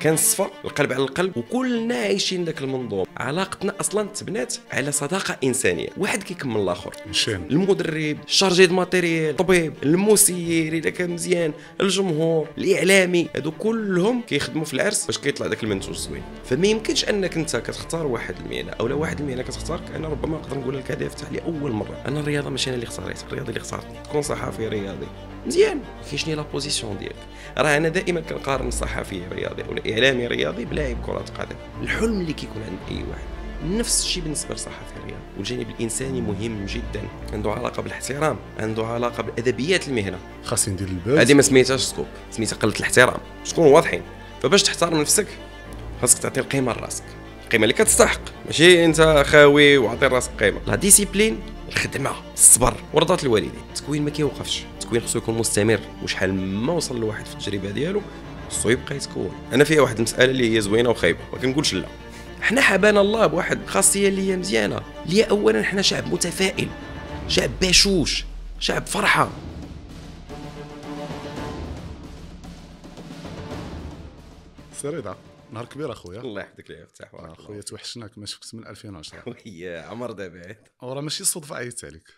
كان صفر القلب على القلب وكلنا عايشين ذاك المنظوم علاقتنا اصلا تبنات على صداقه انسانيه واحد كيكمل الاخر المدرب شارجي دو ماتيريال الطبيب المسير اذا كان مزيان الجمهور الاعلامي هادو كلهم كيخدموا في العرس باش كيطلع داك المنتوج الزوين فما يمكنش انك انت كتختار واحد المهنه او لا واحد المهنه كتختارك انا ربما نقدر نقول لك هذا يفتح لي اول مره انا الرياضه ماشي انا اللي اختاريت الرياضه اللي اختارتني تكون صحفي رياضي مزيان كي شنو لا بوزيسيون ديالك راه انا دائما كنقارن صحفي رياضي ولا اعلامي رياضي بلاعب كره قدم الحلم اللي كيكون عند اي واحد نفس الشيء بالنسبه للصحافه الرياضيه والجانب الانساني مهم جدا عنده علاقه بالاحترام عنده علاقه بادبيات المهنه خاص ندير البال هذه ما سميتهاش سكوب سميتها قله الاحترام شكون واضحين فباش تحترم نفسك خاصك تعطي القيمه لراسك القيمه اللي كتستحق ماشي انت خاوي وعطي راسك قيمه لا ديسيبلين الخدمه الصبر ورضات الوالدين التكوين ما كيوقفش التكوين خصو يكون مستمر وشحال ما وصل الواحد في التجربه ديالو خصو يبقى يتكون انا فيها واحد المساله اللي هي زوينه وخايبه ما كنقولش لا حنا حبانا الله بواحد الخاصيه اللي هي مزيانه اللي هي اولا حنا شعب متفائل شعب باشوش شعب فرحه سي نهار كبير اخويا الله يحفظك لي يفتح اخويا توحشناك ما شفتك من 2010 خويا عمر دابا وراه ماشي صدفه عيطت عليك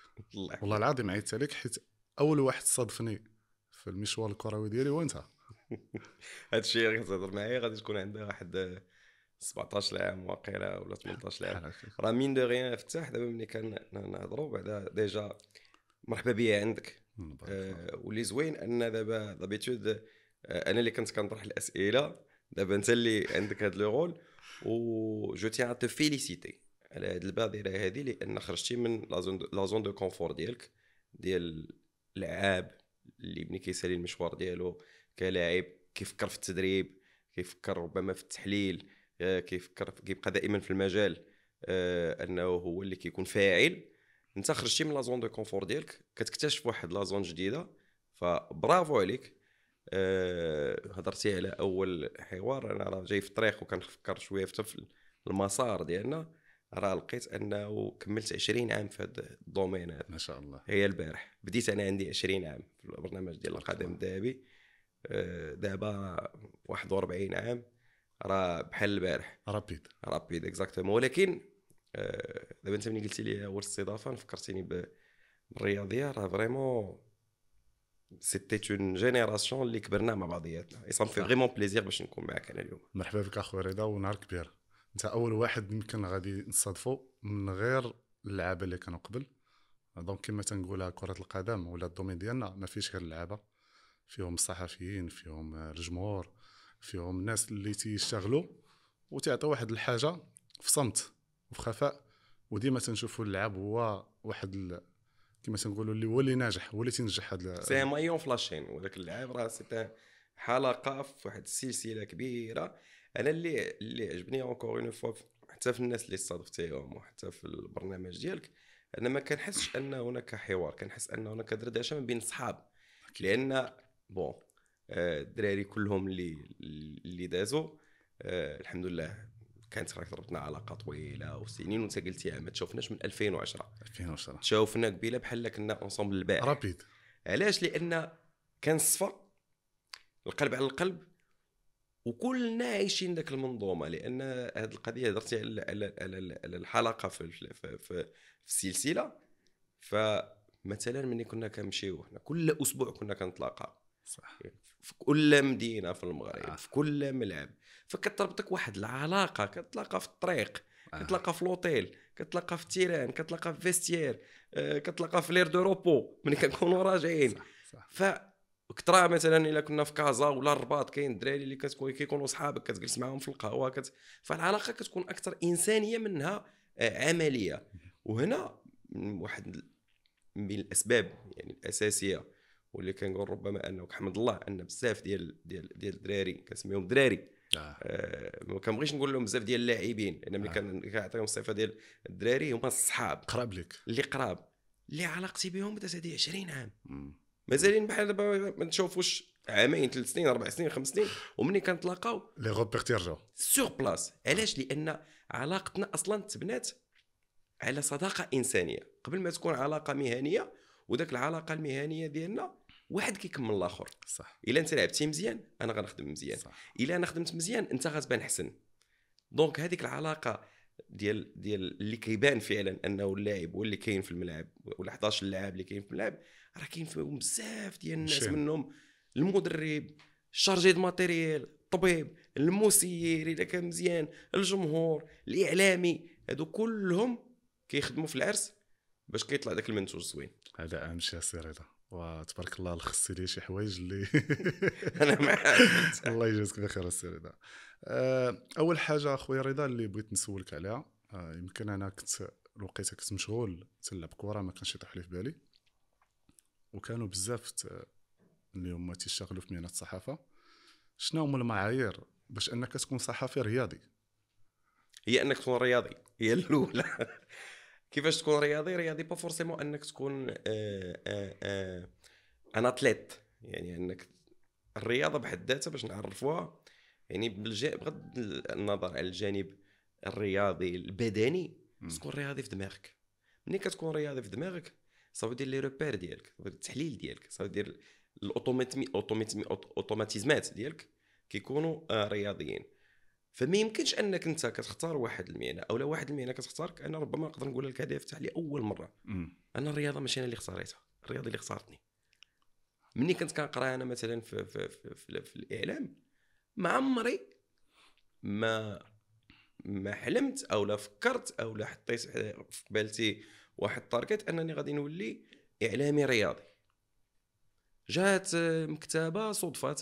والله العظيم عيطت عليك حيت اول واحد صادفني في المشوار الكروي ديالي هو انت هذا الشيء اللي كتهضر معايا غادي تكون عندها واحد 17 عام واقيلا ولا 18 عام راه مين دو غيان افتح دابا ملي كنهضروا بعدا ديجا مرحبا بيا عندك آه واللي زوين ان دابا دابيتود آه انا اللي كنت كنطرح الاسئله دابا انت اللي عندك هذا لو رول و جو تيان تو فيليسيتي على هذه البادره هذه لان خرجتي من لا زون دو كونفور ديالك ديال لعاب اللي بني كيسالي المشوار ديالو كلاعب كيفكر في التدريب كيفكر ربما في التحليل آه، كيفكر كيبقى دائما في المجال آه، انه هو اللي كيكون فاعل انت خرجتي من لا زون دو كونفور ديالك كتكتشف واحد لا زون جديده فبرافو عليك آه، هضرتي على اول حوار انا راه جاي في الطريق وكنفكر شويه في المسار ديالنا راه لقيت انه كملت 20 عام في هذا الدومين هذا ما شاء الله هي البارح بديت انا عندي 20 عام في البرنامج ديال القدم الذهبي آه، دابا 41 عام راه بحال البارح رابيد رابيد اكزاكتومون ولكن آه، دابا انت ملي قلتي لي اول استضافه فكرتيني بالرياضيه راه فريمون سيتي اون جينيراسيون اللي كبرنا مع بعضياتنا اي سان في فريمون بليزير باش نكون معك انا اليوم مرحبا بك اخويا رضا ونهار كبير انت اول واحد يمكن غادي نصادفو من غير اللعابه اللي كانوا قبل دونك كما تنقولها كره القدم ولا الدومين ديالنا ما فيش غير اللعابه فيهم الصحفيين فيهم الجمهور فيهم الناس اللي تيشتغلوا وتعطي واحد الحاجه في صمت وفي خفاء وديما تنشوفوا اللعاب هو واحد كما تنقولوا اللي هو اللي ناجح هو اللي تنجح هذا سي مايون فلاشين ولكن اللعاب راه سي حلقه في واحد السلسله كبيره انا اللي اللي عجبني اونكور اون فوا حتى في الناس اللي استضفتيهم وحتى في البرنامج ديالك انا ما كنحسش ان هناك حوار كنحس ان هناك دردشه ما بين صحاب لان بون آه، الدراري كلهم اللي اللي دازوا آه، الحمد لله كانت راك ربطنا علاقه طويله وسنين وانت قلتي ما تشوفناش من 2010 2010 تشوفنا قبيله بحال كنا اونسومبل البائع رابيد علاش لان كان الصفا القلب على القلب وكلنا عايشين ذاك المنظومه لان هذه القضيه هضرتي على على على الحلقه في في, في, السلسله فمثلا ملي كنا كنمشيو حنا كل اسبوع كنا كنتلاقى صح في كل مدينه في المغرب آه. في كل ملعب فكتربطك واحد العلاقه كتلاقى في الطريق آه. كتلاقى في لوطيل كتلاقى في التيران كتلاقى في فيستير آه، كتلاقى في لير دو روبو ملي كنكونوا راجعين صح. صح. ف وكثره مثلا الا كنا في كازا ولا الرباط كاين الدراري اللي كتكون كيكونوا صحابك كتجلس معاهم في القهوه كت... فالعلاقه كتكون اكثر انسانيه منها آه، عمليه وهنا واحد من الاسباب يعني الاساسيه واللي كنقول ربما انه كحمد الله ان بزاف ديال ديال ديال الدراري كنسميهم دراري آه. آه ما كنبغيش نقول لهم بزاف ديال اللاعبين لان ملي آه. كنعطيهم الصفه ديال الدراري هما الصحاب قراب لك اللي قراب اللي علاقتي بهم بدات هذه 20 عام مازالين بحال دابا ما نشوفوش عامين ثلاث سنين اربع سنين خمس سنين ومني كنتلاقاو لي غوبيغ تيرجعوا سور بلاص علاش لان علاقتنا اصلا تبنات على صداقه انسانيه قبل ما تكون علاقه مهنيه وداك العلاقه المهنيه ديالنا واحد كيكمل الاخر صح الا انت لعبتي مزيان انا غنخدم مزيان صح. الا انا خدمت مزيان انت غتبان حسن دونك هذيك العلاقه ديال ديال اللي كيبان فعلا انه اللاعب هو اللي كاين في الملعب ولا 11 لاعب اللي كاين في الملعب راه كاين فيهم بزاف ديال الناس منهم المدرب الشارجي دو ماتيريال الطبيب المسير اذا كان مزيان الجمهور الاعلامي هادو كلهم كيخدموا في العرس باش كيطلع داك المنتوج زوين هذا اهم شيء سي رضا وتبارك الله لخصتي لي شي حوايج اللي انا معاك الله يجازيك بخير السي رضا آه، اول حاجه اخويا رضا اللي بغيت نسولك عليها آه، يمكن انا كنت الوقيته كنت مشغول تلعب كوره ما كانش يطيح لي في بالي وكانوا بزاف اللي هما تيشتغلوا في مهنه الصحافه شنو هما المعايير باش انك تكون صحفي رياضي هي انك تكون رياضي هي الاولى كيفاش تكون رياضي رياضي با فورسيمون انك تكون آه، آه، آه، ان اتليت يعني انك الرياضه بحد ذاتها باش نعرفوها يعني بغض النظر على الجانب الرياضي البدني تكون رياضي في دماغك ملي كتكون رياضي في دماغك صافي دير لي روبير ديالك التحليل ديالك صافي دير الاوتوماتيزمات ديالك كيكونوا آه، رياضيين فما يمكنش انك انت كتختار واحد المهنه او لا واحد المهنه كتختارك انا ربما نقدر نقول لك هذا يفتح لي اول مره انا الرياضه ماشي انا اللي اختاريتها الرياضه اللي اختارتني ملي كنت كنقرا انا مثلا في, في, في, في, في الاعلام ما عمري ما ما حلمت او لا فكرت او لا حطيت في بالتي واحد التارجت انني غادي نولي اعلامي رياضي جات آه، مكتبه صدفه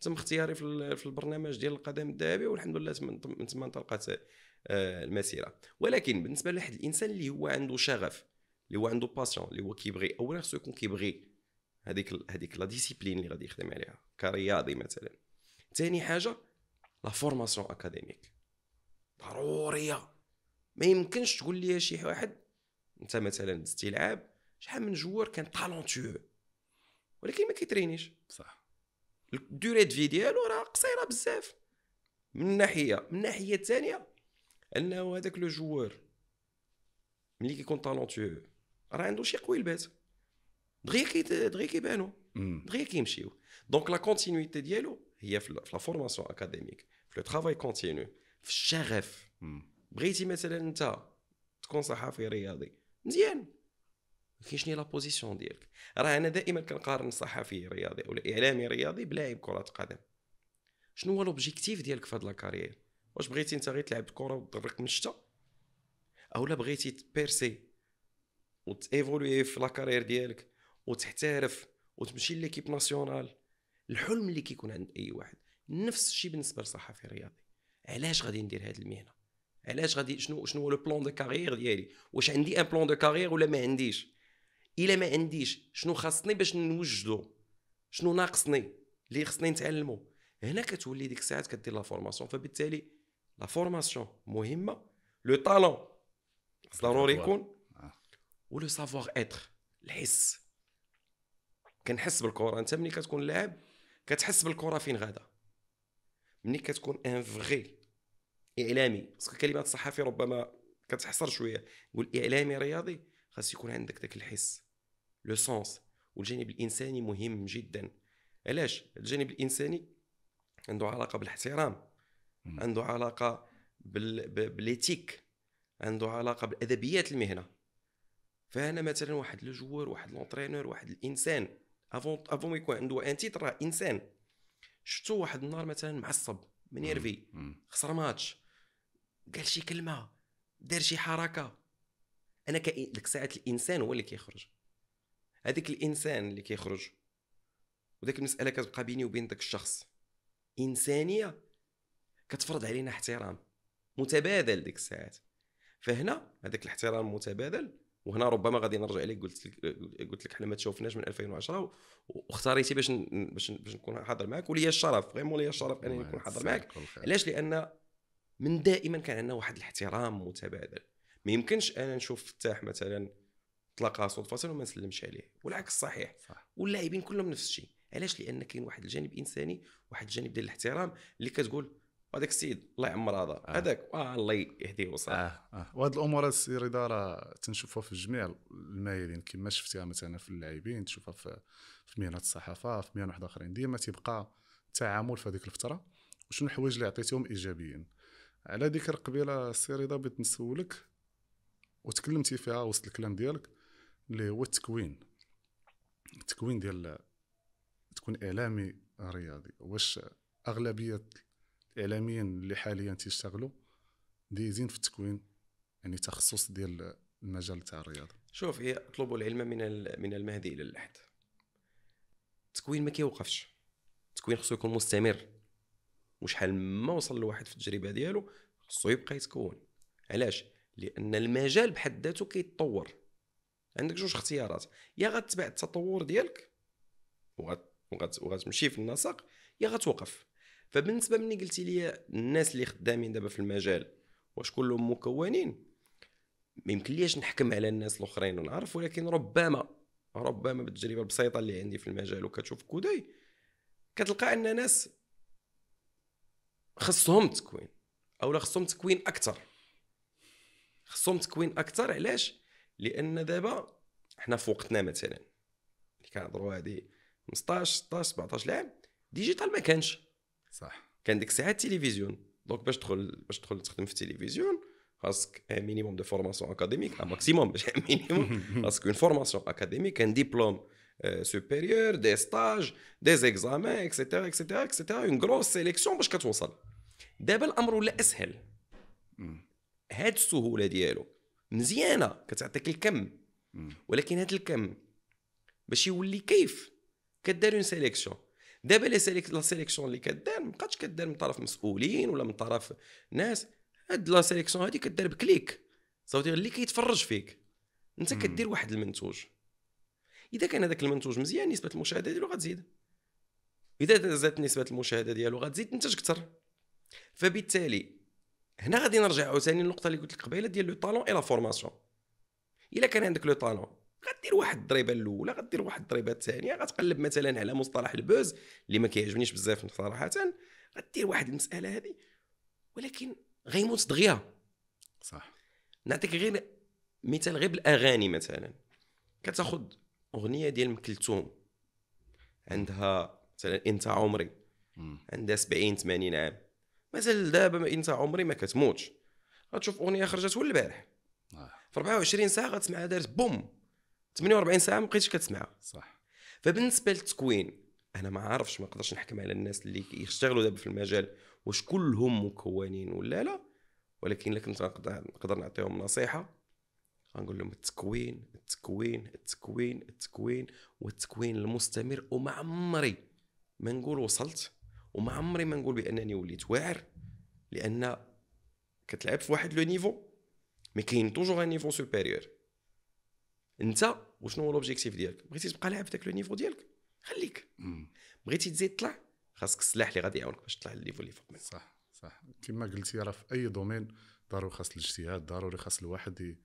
تم اختياري في البرنامج ديال القدم الذهبي والحمد لله من تما انطلقت آه، المسيره ولكن بالنسبه لواحد الانسان اللي هو عنده شغف اللي هو عنده باسيون اللي هو كيبغي اولا خصو يكون كيبغي هذيك هذيك لا ديسيبلين اللي غادي يخدم عليها كرياضي مثلا ثاني حاجه لا فورماسيون اكاديميك ضروريه ما يمكنش تقول لي شي واحد انت مثلا لعاب شحال من جوار كان طالونتيو ولكن ما كيترينيش صح الدوري دفي ديالو راه قصيره بزاف من ناحيه من الناحيه الثانيه انه هذاك لو جوار ملي كيكون طالونتيو راه عنده شي قويلبات دغيا كي دغيا كيبانو دغيا كيمشيو دونك لا كونتينيتي ديالو هي في لا فورماسيون اكاديميك في لو ترافاي كونتينيو في الشغف بغيتي مثلا انت تكون صحفي رياضي مزيان كاين شنو لا بوزيسيون ديالك راه انا دائما كنقارن صحفي رياضي ولا اعلامي رياضي بلاعب كره قدم شنو هو لوبجيكتيف ديالك في هاد لاكارير واش بغيتي انت غير تلعب كره وتضرك من الشتا اولا بغيتي تبيرسي وتيفولوي في لاكارير ديالك وتحترف وتمشي ليكيب ناسيونال الحلم اللي كيكون عند اي واحد نفس الشيء بالنسبه للصحفي الرياضي علاش غادي ندير هذه المهنه علاش غادي شنو شنو هو لو بلان دو كارير ديالي واش عندي ان بلان دو كارير ولا ما عنديش الا ما عنديش شنو خاصني باش نوجدو شنو ناقصني اللي خصني نتعلمو هنا كتولي ديك الساعات كدير لا فورماسيون فبالتالي لا فورماسيون مهمه لو طالون ضروري يكون ولو سافوار اتر الحس كنحس بالكره انت ملي كتكون لاعب كتحس بالكره فين غادا ملي كتكون ان فغي اعلامي خاصك كلمات صحفي ربما كتحصر شويه نقول اعلامي رياضي خاص يكون عندك ذاك الحس لو سونس والجانب الانساني مهم جدا علاش الجانب الانساني عنده علاقه بالاحترام عنده علاقه بال... باليتيك عنده علاقه بادبيات المهنه فانا مثلا واحد لو واحد لونترينور واحد الانسان افون افون يكون عنده ان تيتر راه انسان شفتو واحد النهار مثلا معصب منيرفي خسر ماتش قال شي كلمه دار شي حركه انا كاين ديك ساعه الانسان هو اللي كيخرج هذاك الانسان اللي كيخرج وذاك المساله كتبقى بيني وبين داك الشخص انسانيه كتفرض علينا احترام متبادل ديك الساعات فهنا هذاك الاحترام المتبادل وهنا ربما غادي نرجع لك قلت لك قلت لك حنا ما تشوفناش من 2010 واختاريتي باش باش باش نكون حاضر معك وليا الشرف فريمون ليا الشرف انني نكون حاضر معك علاش لان من دائما كان عندنا واحد الاحترام متبادل ما يمكنش انا نشوف فتاح مثلا تلاقى صدفه وما نسلمش عليه والعكس صحيح واللاعبين كلهم نفس الشيء علاش لان كاين واحد الجانب انساني واحد الجانب ديال الاحترام اللي كتقول وهذاك السيد الله يعمر هذا آه. هذاك آه. الله يهديه وصراحه آه. آه. وهذه الامور تصير اداره تنشوفها في جميع المايلين كما شفتيها مثلا في اللاعبين تشوفها في في مهنه الصحافه في مهن واحده اخرين ديما تيبقى التعامل في هذيك الفتره وشنو الحوايج اللي عطيتهم ايجابيين على ذكر قبيله السي رضا بغيت نسولك وتكلمتي فيها وسط الكلام ديالك اللي هو التكوين التكوين ديال تكون اعلامي رياضي واش اغلبيه الاعلاميين اللي حاليا تيشتغلوا دايزين في التكوين يعني تخصص ديال المجال تاع الرياضه شوف هي اطلبوا العلم من من المهدي الى اللحد التكوين ما كيوقفش التكوين خصو يكون مستمر وشحال ما وصل الواحد في التجربه ديالو خصو يبقى يتكون علاش لان المجال بحد ذاته كيتطور عندك جوج اختيارات يا غتبع التطور ديالك وغتمشي في النسق يا غتوقف فبالنسبه مني قلتي لي الناس اللي خدامين دابا في المجال واش كلهم مكونين ما يمكنليش نحكم على الناس الاخرين ونعرف ولكن ربما ربما بالتجربه البسيطه اللي عندي في المجال وكتشوف كوداي كتلقى ان ناس خصهم تكوين او لا خصهم تكوين اكثر خصهم تكوين اكثر علاش لان دابا حنا في وقتنا مثلا اللي كنهضروا هذه 15 16 17 عام ديجيتال ما كانش صح كان ديك الساعه التلفزيون دونك باش تدخل باش تدخل تخدم في التلفزيون خاصك ان مينيموم دو فورماسيون اكاديميك ان ماكسيموم ماشي ان مينيموم خاصك اون فورماسيون اكاديميك ان ديبلوم سوبيريور دي ستاج دي زيكزامان اكسيتيرا اكسيتيرا اكسيتيرا اون غروس سيليكسيون باش كتوصل دابا الامر ولا اسهل هاد السهوله ديالو مزيانه كتعطيك الكم ولكن هاد الكم باش يولي كيف كدار اون سيليكسيون دابا لي لا سيليكسيون اللي كدار ما بقاتش كدار من طرف مسؤولين ولا من طرف ناس هاد لا سيليكسيون هادي كدار بكليك صافي اللي كيتفرج فيك انت كدير واحد المنتوج اذا كان هذاك المنتوج مزيان نسبه المشاهده ديالو غتزيد اذا زادت نسبه المشاهده ديالو غتزيد انتج اكثر فبالتالي هنا غادي نرجع عاوتاني للنقطه اللي قلت لك قبيله ديال لو طالون اي لا فورماسيون الا كان عندك لو طالون غدير واحد الضريبه الاولى غدير واحد الضريبه الثانيه غتقلب مثلا على مصطلح البوز اللي ما كيعجبنيش بزاف صراحه غدير واحد المساله هذه ولكن غيموت دغيا صح نعطيك غير مثال غير بالاغاني مثلا كتاخذ اغنيه ديال ام كلثوم عندها مثلا انت عمري عندها 70 80 عام مازال دابا انت عمري ما كتموتش غتشوف اغنيه خرجت هو البارح آه. في 24 ساعه غتسمعها دارت بوم 48 ساعه ما بقيتش كتسمعها صح فبالنسبه للتكوين انا ما عارفش ما نقدرش نحكم على الناس اللي يشتغلوا دابا في المجال واش كلهم مكونين ولا لا ولكن لكن نقدر نعطيهم نصيحه غنقول لهم التكوين التكوين التكوين التكوين والتكوين المستمر وما عمري ما نقول وصلت وما عمري ما نقول بانني وليت واعر لان كتلعب في واحد لو نيفو مي كاين توجور ان نيفو سوبيريور انت وشنو هو لوبجيكتيف ديالك بغيتي تبقى لاعب في ذاك لو نيفو ديالك خليك بغيتي تزيد طلع خاصك السلاح اللي غادي يعاونك باش تطلع للنيفو اللي فوق منه صح صح كما قلتي راه في اي دومين ضروري خاص الاجتهاد ضروري خاص الواحد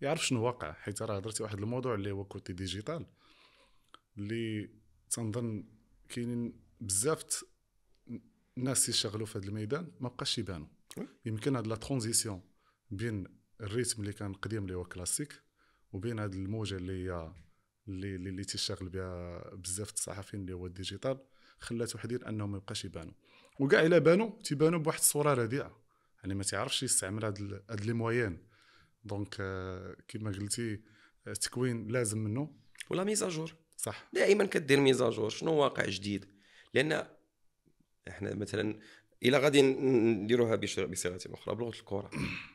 يعرف شنو واقع حيت راه هضرتي واحد الموضوع اللي هو كوتي ديجيتال اللي تنظن كاينين بزاف الناس اللي في هذا الميدان ما بقاش يبانوا يمكن هاد لا ترانزيسيون بين الريتم اللي كان قديم اللي هو كلاسيك وبين هذه الموجه اللي هي اللي اللي تيشتغل بها بزاف الصحفيين اللي هو الديجيتال خلات وحدين انهم ما يبقاش يبانوا وكاع الا بانوا تيبانوا بواحد الصوره رديئه يعني ما تعرفش يستعمل هاد هاد لي مويان دونك آه، كيما قلتي التكوين آه، لازم منه ولا ميزاجور صح دائما كدير ميزاجور شنو واقع جديد لان احنا مثلا الا غادي نديروها بصيغه اخرى بلغه الكره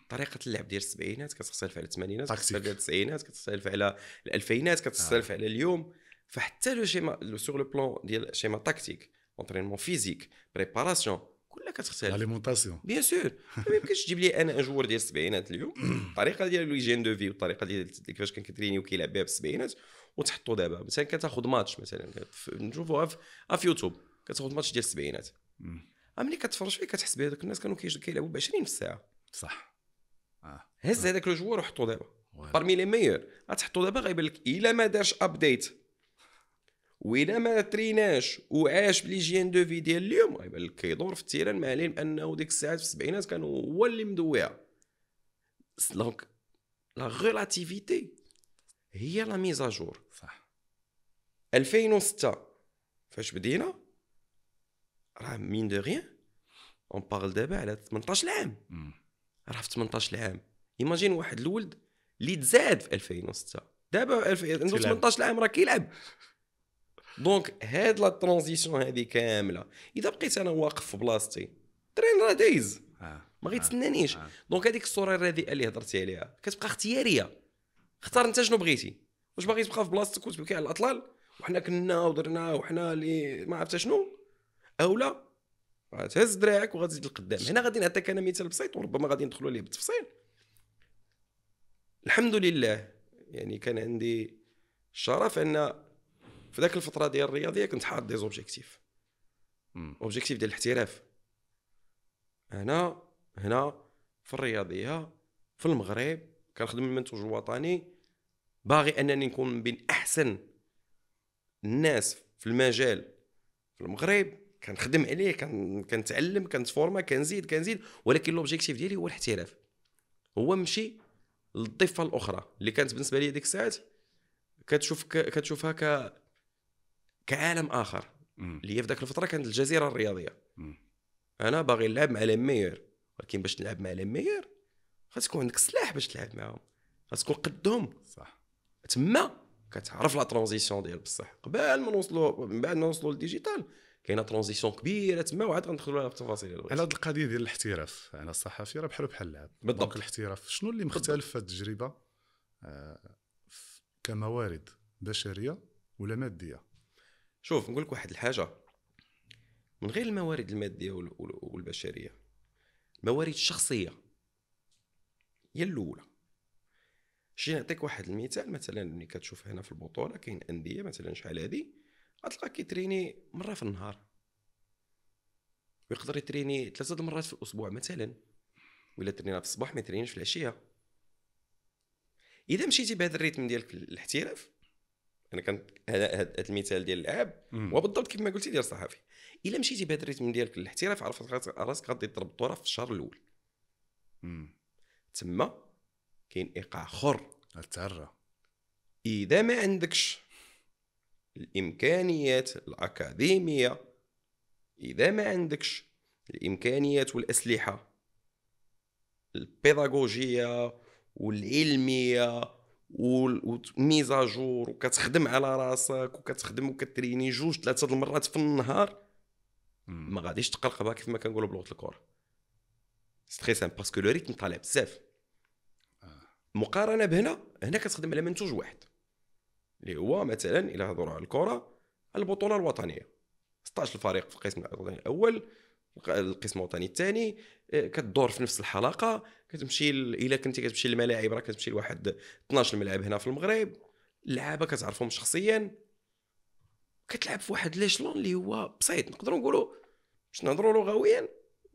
طريقه اللعب ديال السبعينات كتختلف على الثمانينات كتختلف على التسعينات كتختلف على الالفينات كتختلف آه. على اليوم فحتى لو شيما سوغ لو بلون ديال شيما تاكتيك اونترينمون فيزيك بريباراسيون كلها كتختلف اليمونطاسيون بيان سور ما يمكنش تجيب لي انا ان جوار ديال السبعينات اليوم الطريقه ديال لويجين دو في والطريقه ديال كيفاش كان كتريني وكيلعب بها في السبعينات وتحطو دابا مثلا كتاخذ ماتش مثلا نشوفوها في يوتيوب كتاخذ ماتش ديال السبعينات ملي كتفرج فيه كتحس بهذوك الناس كانوا كيلعبوا ب 20 في الساعه صح هز هذاك لو جوار وحطو دابا بارمي لي ميور غتحطو دابا غيبان لك الا ما دارش ابديت وإلا ما تريناش وعاش بليجيان دو في ديال اليوم غيبان لك كيدور في التيران مع العلم انه ديك الساعات في السبعينات كان هو اللي مدويها دونك لا غولاتيفيتي هي لا ميزاجور صح 2006 فاش بدينا راه مين دو غيان اون بارل دابا على 18 عام راه في 18 عام ايماجين واحد الولد اللي تزاد في 2006 دابا 2018 العام راه كيلعب دونك هاد لا ترانزيسيون هذه كامله اذا بقيت انا واقف في بلاصتي ترين راه دايز آه. ما غيتسنانيش دونك آه. آه. هذيك الصوره الرديئه اللي هضرتي عليها كتبقى اختياريه اختار انت شنو بغيتي واش باغي تبقى في بلاصتك وتبكي على الاطلال وحنا كنا ودرنا وحنا اللي ما عرفت شنو اولا تهز دراعك وغتزيد لقدام هنا غادي نعطيك انا مثال بسيط وربما غادي ندخلوا ليه بالتفصيل الحمد لله يعني كان عندي الشرف ان في ذاك الفتره ديال الرياضيه كنت حاط دي زوبجيكتيف اوبجيكتيف ديال الاحتراف انا هنا في الرياضيه في المغرب كنخدم المنتوج الوطني باغي انني نكون من بين احسن الناس في المجال في المغرب كنخدم عليه كنتعلم كنتفورما كنزيد كنزيد ولكن لوبجيكتيف ديالي هو الاحتراف هو مشي للضفه الاخرى اللي كانت بالنسبه لي ديك الساعات كتشوف كتشوفها ك كعالم اخر اللي هي في ذاك الفتره كانت الجزيره الرياضيه مم. انا باغي نلعب مع ميور ولكن باش تلعب مع خاص تكون عندك السلاح باش تلعب معاهم تكون قدهم صح تما كتعرف لا ترانزيسيون ديال بصح قبل ما نوصلوا من بعد ما نوصلوا للديجيتال كاينه ترانزيسيون كبيره تما وعاد غندخلوا في التفاصيل على هذه القضيه ديال الاحتراف انا الصحفي راه بحال بحال اللاعب بالضبط الاحتراف شنو اللي مختلف في هذه التجربه آه، كموارد بشريه ولا ماديه شوف نقول لك واحد الحاجه من غير الموارد الماديه والبشريه الموارد الشخصيه هي الاولى شي نعطيك واحد المثال مثلا ملي كتشوف هنا في البطوله كاين انديه مثلا شحال هذه غتلقى كيتريني مره في النهار ويقدر يتريني ثلاثه المرات في الاسبوع مثلا ولا ترينا في الصباح ما يترينيش في العشيه اذا مشيتي بهذا الريتم ديالك الاحتراف انا كان هذا المثال ديال اللعاب وبالضبط كيف ما قلتي ديال الصحافي الا مشيتي بهذا الريتم ديالك الاحتراف عرفت راسك غادي تضرب الطوره في الشهر الاول تما كاين ايقاع اخر التعرى اذا ما عندكش الامكانيات الاكاديميه اذا ما عندكش الامكانيات والاسلحه البيداغوجيه والعلميه والميزاجور وكتخدم على راسك وكتخدم وكتريني جوج ثلاثه المرات في النهار ما غاديش تقلقبها كيف ما كنقولوا بلغه الكره سي تري سامبل باسكو لو ريتم طالع بزاف آه. مقارنه بهنا هنا كتخدم على منتوج واحد اللي هو مثلا الى هضروا على الكره البطوله الوطنيه 16 فريق في القسم الوطني الاول القسم الوطني الثاني آه، كتدور في نفس الحلقه كتمشي الى الا كنتي كتمشي للملاعب راه كتمشي لواحد 12 ملعب هنا في المغرب اللعابه كتعرفهم شخصيا كتلعب في واحد ليشلون اللي هو بسيط نقدروا نقولوا باش نهضروا لغويا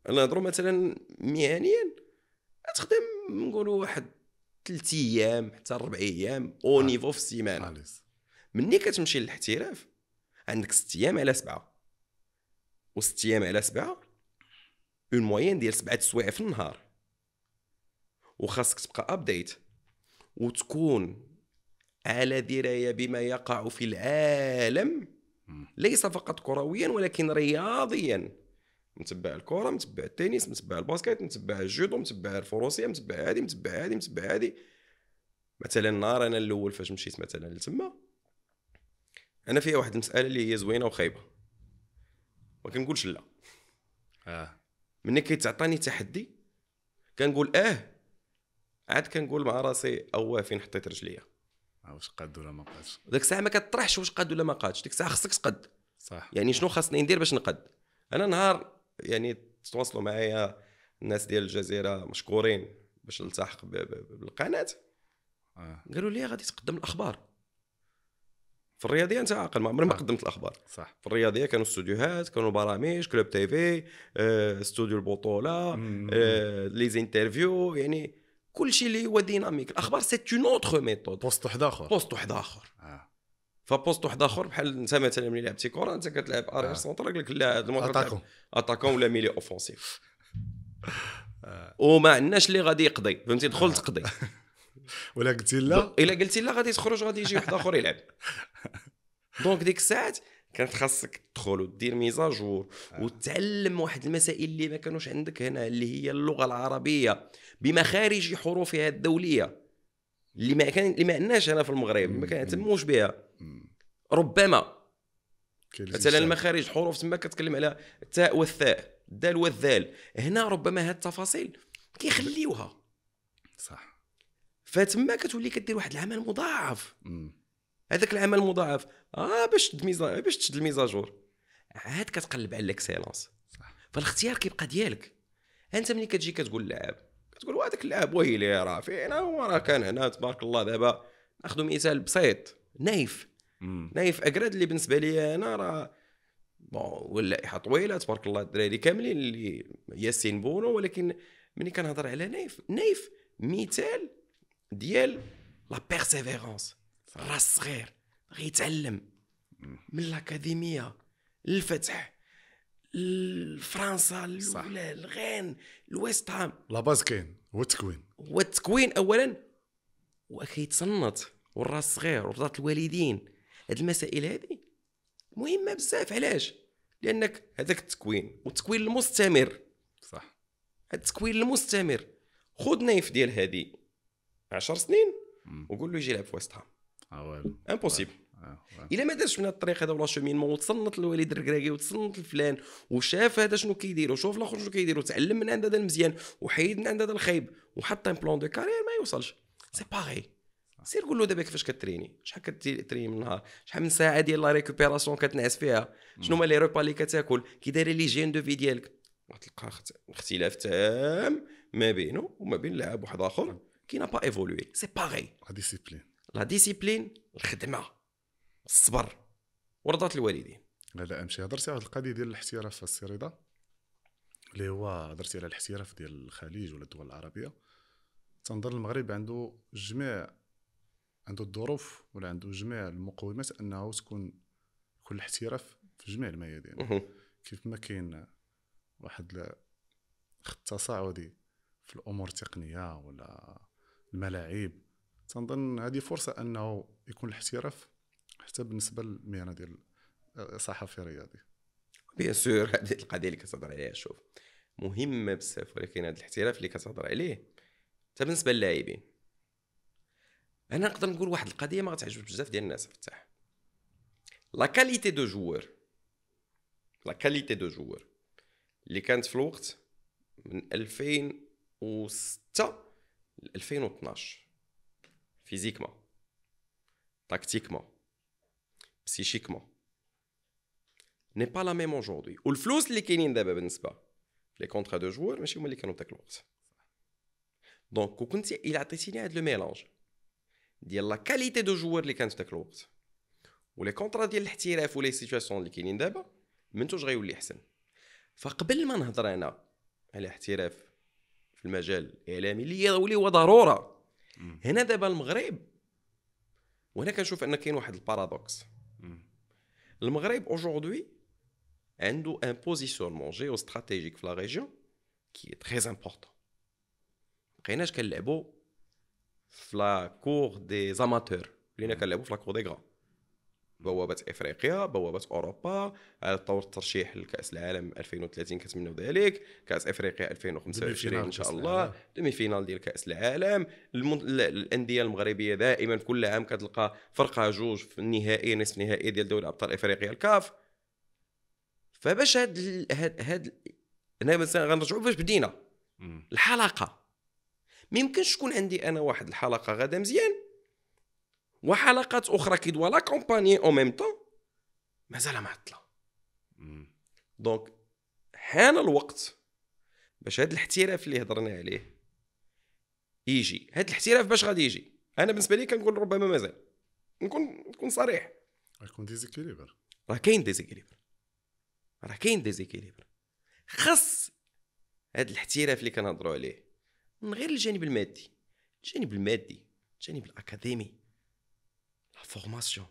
نهضروا مثلا مهنيا تخدم نقولوا واحد ثلاث ايام حتى ربع ايام او نيفو في السيمانه ملي كتمشي للاحتراف عندك ست ايام على سبعه وست ايام على سبعه اون موين ديال سبعه سوايع في النهار وخاصك تبقى ابديت وتكون على درايه بما يقع في العالم ليس فقط كرويا ولكن رياضيا متبع الكره متبع التنس متبع الباسكيت متبع الجودو متبع الفروسيه متبع هادي متبع هادي متبع هادي مثلا نهار انا الاول فاش مشيت مثلا لتما انا فيها واحد المساله اللي هي زوينه وخايبه ما كنقولش لا اه ملي كيتعطاني تحدي كنقول اه عاد كنقول مع راسي اواه فين حطيت رجليا آه، واش قاد ولا ما قادش ديك الساعه ما كطرحش واش قاد ولا ما قادش ديك الساعه خصك تقد صح يعني شنو خاصني ندير باش نقد انا نهار يعني تواصلوا معايا الناس ديال الجزيره مشكورين باش نلتحق بالقناه آه. قالوا لي غادي تقدم الاخبار في الرياضيه انت عاقل ما عمري ما قدمت الاخبار صح في الرياضيه كانوا استوديوهات كانوا برامج كلوب تي في آه، استوديو البطوله لي زانترفيو آه، يعني كل شيء اللي هو ديناميك الاخبار سي اون اوتر ميثود بوست واحد اخر بوست واحد اخر آه. فبوست واحد اخر بحال انت مثلا ملي لعبتي كره انت كتلعب ارير آه، آه. سونتر قال لك لا هذا اتاكون اتاكون ولا ميلي اوفونسيف آه، وما عندناش اللي غادي يقضي فهمتي دخل تقضي ولا قلتي لا الا قلتي لا غادي تخرج غادي يجي واحد اخر يلعب دونك ديك الساعات كانت خاصك تدخل ودير ميزاجور وتعلم واحد المسائل اللي ما كانوش عندك هنا اللي هي اللغه العربيه بمخارج حروفها الدوليه اللي ما كان اللي ما عندناش هنا في المغرب اللي ما كنهتموش بها ربما مثلا المخارج الحروف تما كتكلم على التاء والثاء الدال والذال هنا ربما هاد التفاصيل كيخليوها صح فتما كتولي كدير واحد العمل مضاعف هذاك العمل المضاعف اه باش تشد ميزا باش تشد الميزاجور عاد كتقلب على الاكسيلونس فالاختيار كيبقى ديالك انت ملي كتجي كتقول للعاب تقول وهذاك اللاعب ويلي راه فين هو راه كان هنا تبارك الله دابا ناخذ مثال بسيط نايف نايف اكراد اللي بالنسبه لي انا راه بون واللائحه طويله تبارك الله الدراري كاملين اللي ياسين بونو ولكن ملي كنهضر على نايف نايف مثال ديال لا بيرسيفيرونس الراس الصغير غيتعلم من الاكاديميه للفتح فرنسا الغين الويست هام لا باز كاين هو التكوين هو التكوين اولا وكيتصنت والراس الصغير ورضات الوالدين هاد المسائل هذه مهمه بزاف علاش لانك هذاك التكوين والتكوين المستمر صح التكوين المستمر خذ نايف ديال هادي 10 سنين وقول له يجي يلعب في ويست هام امبوسيبل آه، آه، الا ما دارش من الطريق هذا ولا شومينمون وتصنت للوليد الركراكي وتصنت لفلان وشاف هذا شنو كيدير وشوف الاخر شنو كيدير وتعلم من عند هذا المزيان وحيد من عند هذا الخايب وحط ان بلون دو كارير ما يوصلش سي آه. باغي سير قول له دابا كيفاش كتريني شحال كتريني من النهار شحال من ساعه ديال لا ريكوبيراسيون كتنعس فيها شنو هما لي روبا اللي كتاكل كي داير جين دو في ديالك غتلقى اختلاف تام ما بينه وما بين لاعب واحد اخر كي با ايفولوي سي باغي لا ديسيبلين لا ديسيبلين الخدمه الصبر ورضاه الوالدين لا لا امشي هضرتي على القضيه ديال الاحتراف في السريضه اللي هو هضرتي على الاحتراف ديال الخليج ولا الدول العربيه تنظر المغرب عنده جميع عنده الظروف ولا عنده جميع المقومات انه تكون كل احتراف في جميع الميادين كيف ما كاين واحد الخط تصاعدي في الامور التقنيه ولا الملاعب تنظن هذه فرصه انه يكون الاحتراف حتى بالنسبه للمهنه ديال صحفي رياضي بيان سور هذه القضيه اللي كتهضر عليها شوف مهمه بزاف ولكن هذا الاحتراف اللي كتهضر عليه حتى بالنسبه للاعبين انا نقدر نقول واحد القضيه ما غتعجبش بزاف ديال الناس فتاح لا كاليتي دو جوور لا كاليتي دو جوور اللي كانت في الوقت من 2006 ل 2012 فيزيكما تاكتيكما بسيشيكمون ني با لا ميم aujourd'hui. والفلوس اللي كاينين دابا بالنسبه لي كونترا دو جوور ماشي هما اللي كانوا ذاك الوقت دونك كو كنتي الا عطيتيني هاد لو ميلانج ديال لا كاليتي دو جوور اللي كانت في داك الوقت ولي كونترا ديال الاحتراف ولي سيتواسيون اللي كاينين دابا منتوج غيولي احسن فقبل ما نهضر انا على احتراف في المجال الاعلامي اللي اللي هو ضروره هنا دابا المغرب وهنا كنشوف ان كاين واحد البارادوكس Le Maghreb aujourd'hui a un positionnement géostratégique dans la région qui est très important. Nous de la cour des amateurs, nous de la cour des grands. بوابه افريقيا بوابه اوروبا على طور الترشيح لكاس العالم 2030 كتمنوا ذلك كاس افريقيا 2025 ان شاء الله دمي فينال ديال كاس العالم المن... الانديه المغربيه دائما كل عام كتلقى فرقه جوج في النهائي نصف النهائي ديال دوري ابطال افريقيا الكاف فباش هاد ال... هاد هاد انا مثلا غنرجعوا باش بدينا الحلقه ما يمكنش تكون عندي انا واحد الحلقه غدا مزيان وحلقات اخرى كيدوا كومباني او ميم طون مازال معطله دونك حان الوقت باش هذا الاحتراف اللي هضرنا عليه يجي هذا الاحتراف باش غادي يجي انا بالنسبه لي كنقول ربما مازال نكون نكون صريح غيكون ديزيكيليبر راه كاين ديزيكيليبر راه كاين ديزيكيليبر خص هذا الاحتراف اللي كنهضروا عليه من غير الجانب المادي الجانب المادي الجانب الاكاديمي فورماسيون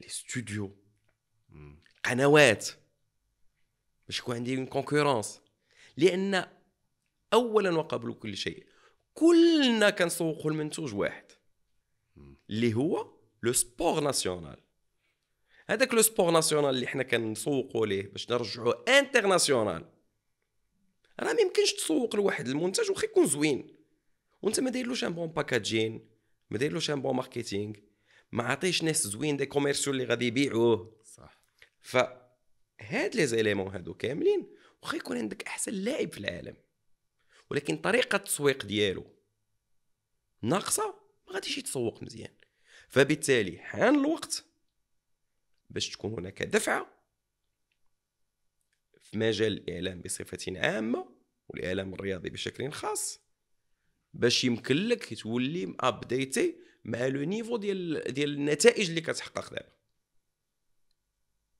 لي ستوديو قنوات باش يكون عندي اون كونكورونس لان اولا وقبل كل شيء كلنا كنسوقوا المنتوج واحد اللي هو لو سبور ناسيونال هذاك لو سبور ناسيونال اللي حنا كنسوقوا ليه باش نرجعوا انترناسيونال راه مايمكنش تسوق لواحد المنتج واخا يكون زوين وانت ما دايرلوش ان بون باكاجين ما دايرلوش ان بون ماركتينغ ما عطيش ناس زوين دي كوميرسيو اللي غادي يبيعوه صح فهاد لي زيليمون هادو كاملين واخا يكون عندك احسن لاعب في العالم ولكن طريقه التسويق ديالو ناقصه ما غاديش يتسوق مزيان فبالتالي حان الوقت باش تكون هناك دفعه في مجال الاعلام بصفه عامه والاعلام الرياضي بشكل خاص باش يمكن لك تولي ابديتي مع لو نيفو ديال ديال النتائج اللي كتحقق دابا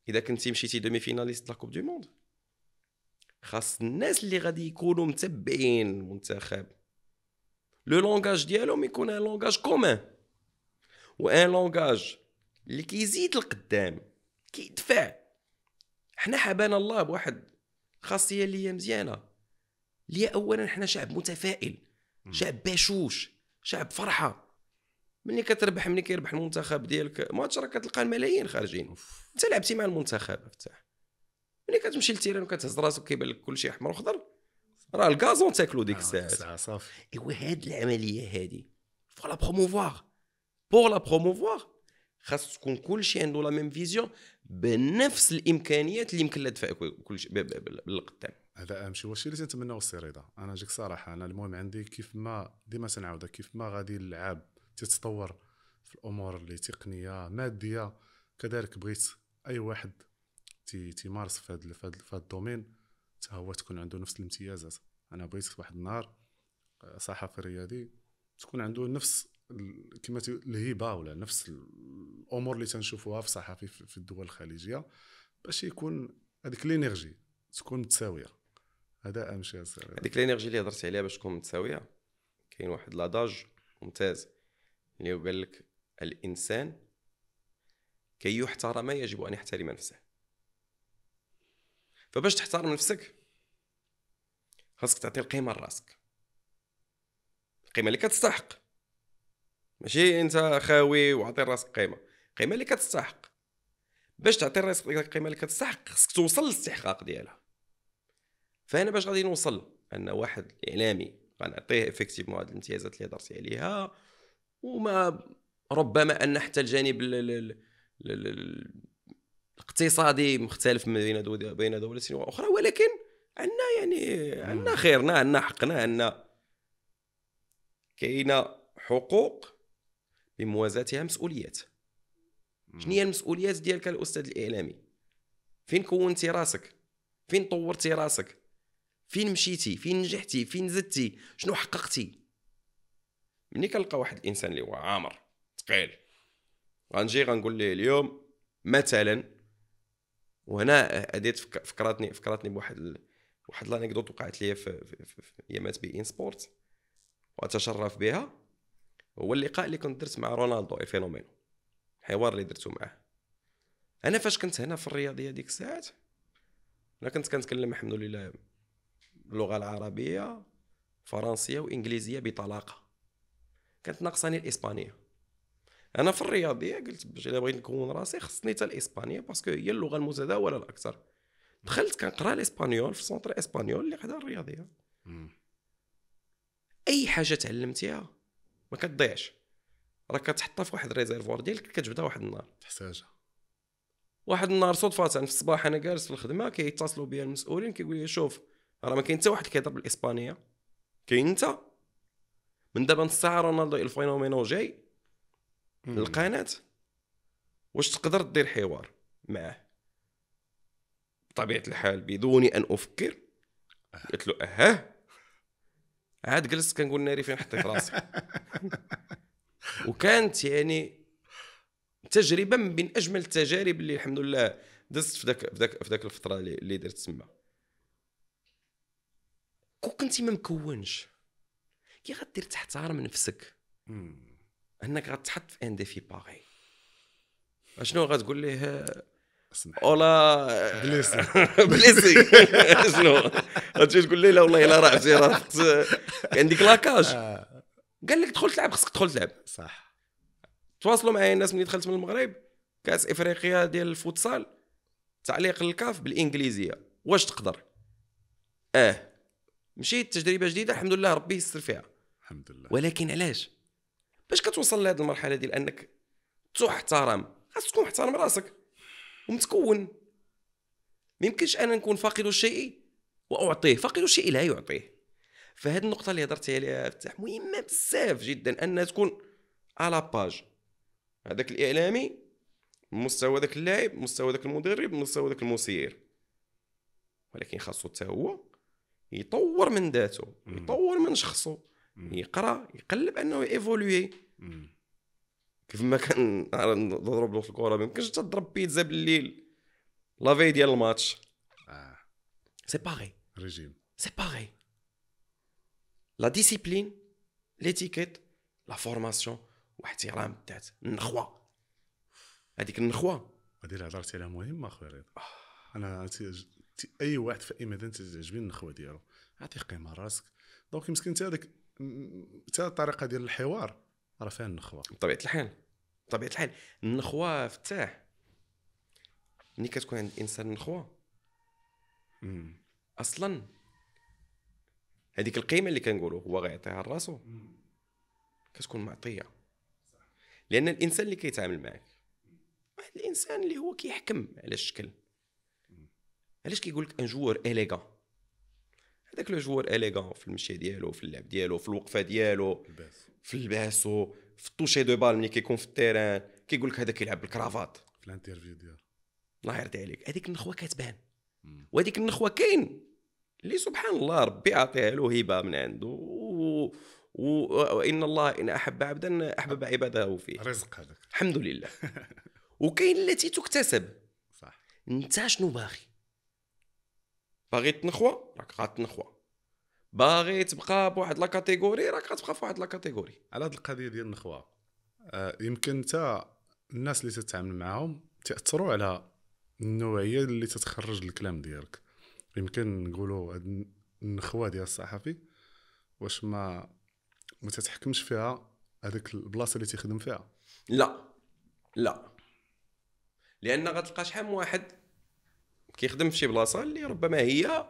اذا كنتي مشيتي دومي فيناليست لا كوب دو موند خاص الناس اللي غادي يكونوا متبعين المنتخب لو لونغاج ديالهم يكون ان لونغاج كومان وان لونغاج اللي كيزيد القدام كيدفع حنا حبانا الله بواحد خاصيه اللي هي مزيانه اللي اولا حنا شعب متفائل شعب باشوش شعب فرحه ملي كتربح ملي كيربح المنتخب ديالك ماتش راه كتلقى الملايين خارجين انت لعبتي مع المنتخب افتح ملي كتمشي للتيران وكتهز راسك كيبان لك كلشي احمر وخضر راه الكازون تاكلو ديك آه، الساعه صافي ايوا هاد العمليه هادي فور لا بروموفوار بور لا بروموفوار خاص تكون كلشي عنده لا ميم فيزيون بنفس الامكانيات اللي يمكن لها دفع كلشي بالقدام هذا اهم شيء الشيء اللي تنتمناو رضا انا نجيك صراحه انا المهم عندي كيف ما ديما تنعاودها كيف ما غادي اللعاب تتطور في الامور اللي تقنيه ماديه كذلك بغيت اي واحد تيمارس في هذا في هذا الدومين حتى هو تكون عنده نفس الامتيازات انا بغيت واحد النهار آه، صحفي رياضي تكون عنده نفس كما الهبه ولا نفس الامور اللي تنشوفوها في الصحافي في الدول الخليجيه باش يكون هذيك الانرجي تكون متساويه هذا اهم شيء هذيك الانرجي اللي هضرت عليها باش تكون متساويه كاين واحد لاداج ممتاز اللي هو قال لك الانسان كي يحترم يجب ان يحترم نفسه فباش تحترم نفسك خاصك تعطي القيمه لراسك القيمه اللي كتستحق ماشي انت خاوي وعطي راسك قيمه القيمه اللي كتستحق باش تعطي راسك القيمه اللي كتستحق خاصك توصل للاستحقاق ديالها فانا باش غادي نوصل ان واحد الاعلامي غنعطيه افكتيفمون هاد الامتيازات اللي هضرتي عليها وما ربما ان حتى الجانب الاقتصادي مختلف بين بين دولة واخرى ولكن عندنا يعني عندنا خيرنا عندنا حقنا عندنا كاينه حقوق بموازاتها مسؤوليات شنو هي المسؤوليات ديالك الاستاذ الاعلامي فين كونتي راسك فين طورتي راسك فين مشيتي فين نجحتي فين زدتي شنو حققتي ملي كنلقى واحد الانسان اللي هو عامر ثقيل غنجي غنقول ليه اليوم مثلا وهنا هذه فكرتني فكرتني بواحد واحد الانكدوت وقعت لي في, في, في, ايامات بي ان سبورت واتشرف بها هو اللقاء اللي كنت درت مع رونالدو الفينومينو الحوار اللي درته معاه انا فاش كنت هنا في الرياضيه ديك الساعات انا كنت كنتكلم الحمد لله اللغه العربيه فرنسيه وانجليزيه بطلاقه كانت ناقصاني الاسبانيه انا في الرياضيه قلت باش الا بغيت نكون راسي خصني حتى الاسبانيه باسكو هي اللغه المتداوله الاكثر دخلت كنقرا الاسبانيول في سونتر اسبانيول اللي قدها الرياضيه اي حاجه تعلمتيها ما كتضيعش راك كتحطها في واحد الريزيرفوار ديالك كتجبد واحد النهار تحتاجها واحد النهار صدفه في الصباح انا جالس في الخدمه كيتصلوا بيا المسؤولين كيقول لي شوف راه ما كاين حتى واحد كيهضر بالاسبانيه كاين انت من دابا نص ساعه رونالدو الفينومينو جاي للقناه واش تقدر دير حوار معاه بطبيعه الحال بدون ان افكر قلت له اها عاد جلست كنقول ناري فين حطيت راسي وكانت يعني تجربه من بين اجمل التجارب اللي الحمد لله دزت في ذاك في ذاك في ذاك الفتره اللي, درت تما كون كنت ما مكونش كي غدير تحتارم نفسك انك غتحط في ان ديفي باغي شنو غتقول ليه اولا بليسي بليسي شنو غتجي تقول ليه لا والله الا راه عرفتي راه كان ديك لاكاج آه. قال لك دخل تلعب خصك تدخل تلعب صح تواصلوا معايا الناس ملي دخلت من المغرب كاس افريقيا ديال الفوتسال تعليق الكاف بالانجليزيه واش تقدر اه مشيت تجربه جديده الحمد لله ربي يستر فيها الحمد لله ولكن علاش باش كتوصل لهذه المرحله ديال انك تحترم خاص تكون محترم راسك ومتكون ما يمكنش انا نكون فاقد الشيء واعطيه فاقد الشيء لا يعطيه فهاد النقطه اللي هضرت عليها افتح مهمه بزاف جدا انها تكون على باج هذاك الاعلامي مستوى ذاك اللاعب مستوى ذاك المدرب مستوى ذاك المسير ولكن خاصو حتى هو يطور من ذاته يطور من شخصه يقرا يقلب انه ايفولوي كيف ما كان نضرب له في الكره ما يمكنش تضرب بيتزا بالليل لافي ديال الماتش آه. سي باغي ريجيم سي باغي لا ديسيبلين ليتيكيت لا فورماسيون واحترام الذات النخوه هذيك النخوه هذه اللي هضرتي عليها مهمه اخويا رياض آه. انا اي واحد في اي مدينه تتعجبني النخوه ديالو عطيه قيمه راسك دونك مسكين انت هذاك حتى الطريقه ديال الحوار راه فيها النخوه بطبيعه الحال بطبيعه الحال النخوه فتاح ملي كتكون عند الانسان نخوه اصلا هذيك القيمه اللي كنقولوا هو غيعطيها لراسو كتكون معطيه لان الانسان اللي كيتعامل معك واحد الانسان اللي هو كيحكم على الشكل علاش كيقول لك ان جوور اليغا هذاك لو جوار اليغون في المشي ديالو في اللعب ديالو في الوقفه ديالو في لباسو في التوشي دو بال ملي كيكون في التيران كيقول لك هذا كيلعب بالكرافات في الانترفيو ديالو الله يرضي عليك هذيك النخوه كتبان وهذيك النخوه كاين اللي سبحان الله ربي عطيها له هبه من عنده و... و... وان الله ان احب عبدا احبب عباده فيه رزق هذاك الحمد لله وكاين التي تكتسب صح انت شنو باغي باغي تنخوى راك غاتنخوى باغي تبقى بواحد لا كاتيجوري راك غتبقى فواحد لا كاتيجوري على هذه القضيه ديال النخوه آه يمكن انت الناس اللي تتعامل معاهم تاثروا على النوعيه اللي تتخرج الكلام ديالك يمكن نقولوا النخوه ديال الصحفي واش ما ما تتحكمش فيها هذيك البلاصه اللي تيخدم فيها لا لا لان غتلقى شحال من واحد كيخدم في شي بلاصه اللي ربما هي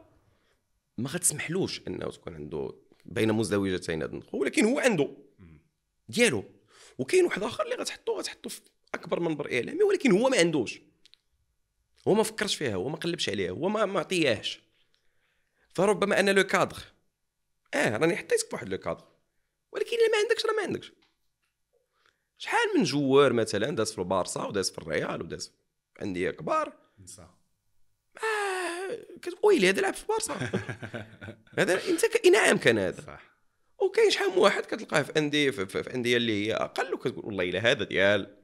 ما غتسمحلوش انه تكون عنده بين مزدوجتين هذا النخو ولكن هو عنده ديالو وكاين واحد اخر اللي غتحطو غتحطو في اكبر منبر اعلامي ولكن هو ما عندوش هو ما فكرش فيها هو ما قلبش عليها هو ما ما عطيهاش فربما انا لو كادر اه راني حطيتك في واحد لو كادر ولكن الا ما عندكش راه ما عندكش شحال من جوار مثلا داز في البارسا وداز في الريال وداز في انديه كبار آه، كتقول ويلي هذا لعب في بارسا هذا انت انعام كان هذا صح وكاين شحال من واحد كتلقاه في انديه في انديه اللي هي اقل وكتقول والله الا هذا ديال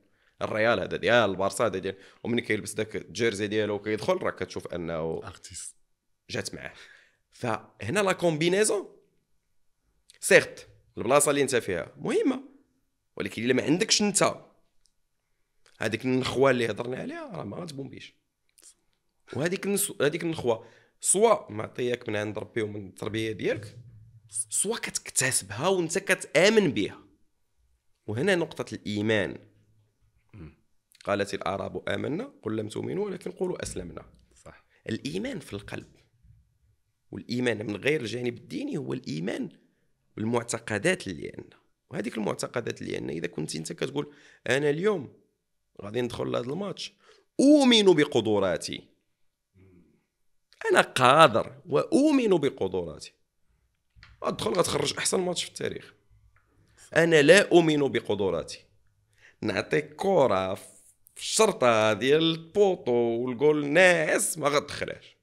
الريال هذا ديال البارسا هذا ديال ومن كيلبس داك الجيرزي ديالو وكيدخل راك كتشوف انه ارتيست جات معاه فهنا لا كومبينيزون سيرت البلاصه اللي انت فيها مهمه ولكن الا ما عندكش انت هذيك النخوه اللي هضرنا عليها راه ما غتبومبيش وهذيك هذيك النخوه سوا معطياك من عند ربي ومن التربيه ديالك سوا كتكتسبها وانت كتامن بها وهنا نقطه الايمان قالت الاعراب امنا قل لم تؤمنوا ولكن قولوا اسلمنا صح الايمان في القلب والايمان من غير الجانب الديني هو الايمان بالمعتقدات اللي عندنا وهذيك المعتقدات اللي عندنا اذا كنت انت كتقول انا اليوم غادي ندخل لهذا الماتش اؤمن بقدراتي انا قادر واؤمن بقدراتي ادخل غتخرج احسن ماتش في التاريخ انا لا اؤمن بقدراتي نعطيك كره في الشرطه ديال البوطو والجول ناعس ما غتدخلهاش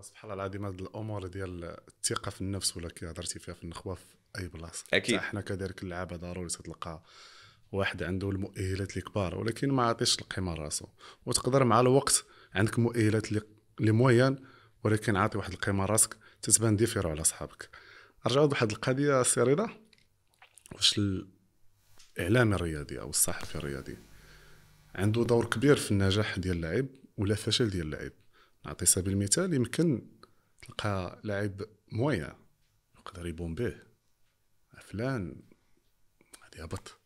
سبحان الله العظيم هذه الامور ديال الثقه في النفس ولا كي هضرتي فيها في النخبه في اي بلاصه اكيد حنا كذلك اللعابه ضروري تتلقى واحد عنده المؤهلات الكبار ولكن ما عطيش القيمه لراسو وتقدر مع الوقت عندك مؤهلات اللي لي مويان ولكن عاطي واحد القيمه راسك تتبان ديفيرو على صحابك رجعوا لواحد القضيه سي واش الاعلامي الرياضي او الصحفي الرياضي عنده دور كبير في النجاح ديال اللاعب ولا الفشل ديال اللاعب نعطي سبيل المثال يمكن تلقى لاعب مويا يقدر يبون به فلان غادي يهبط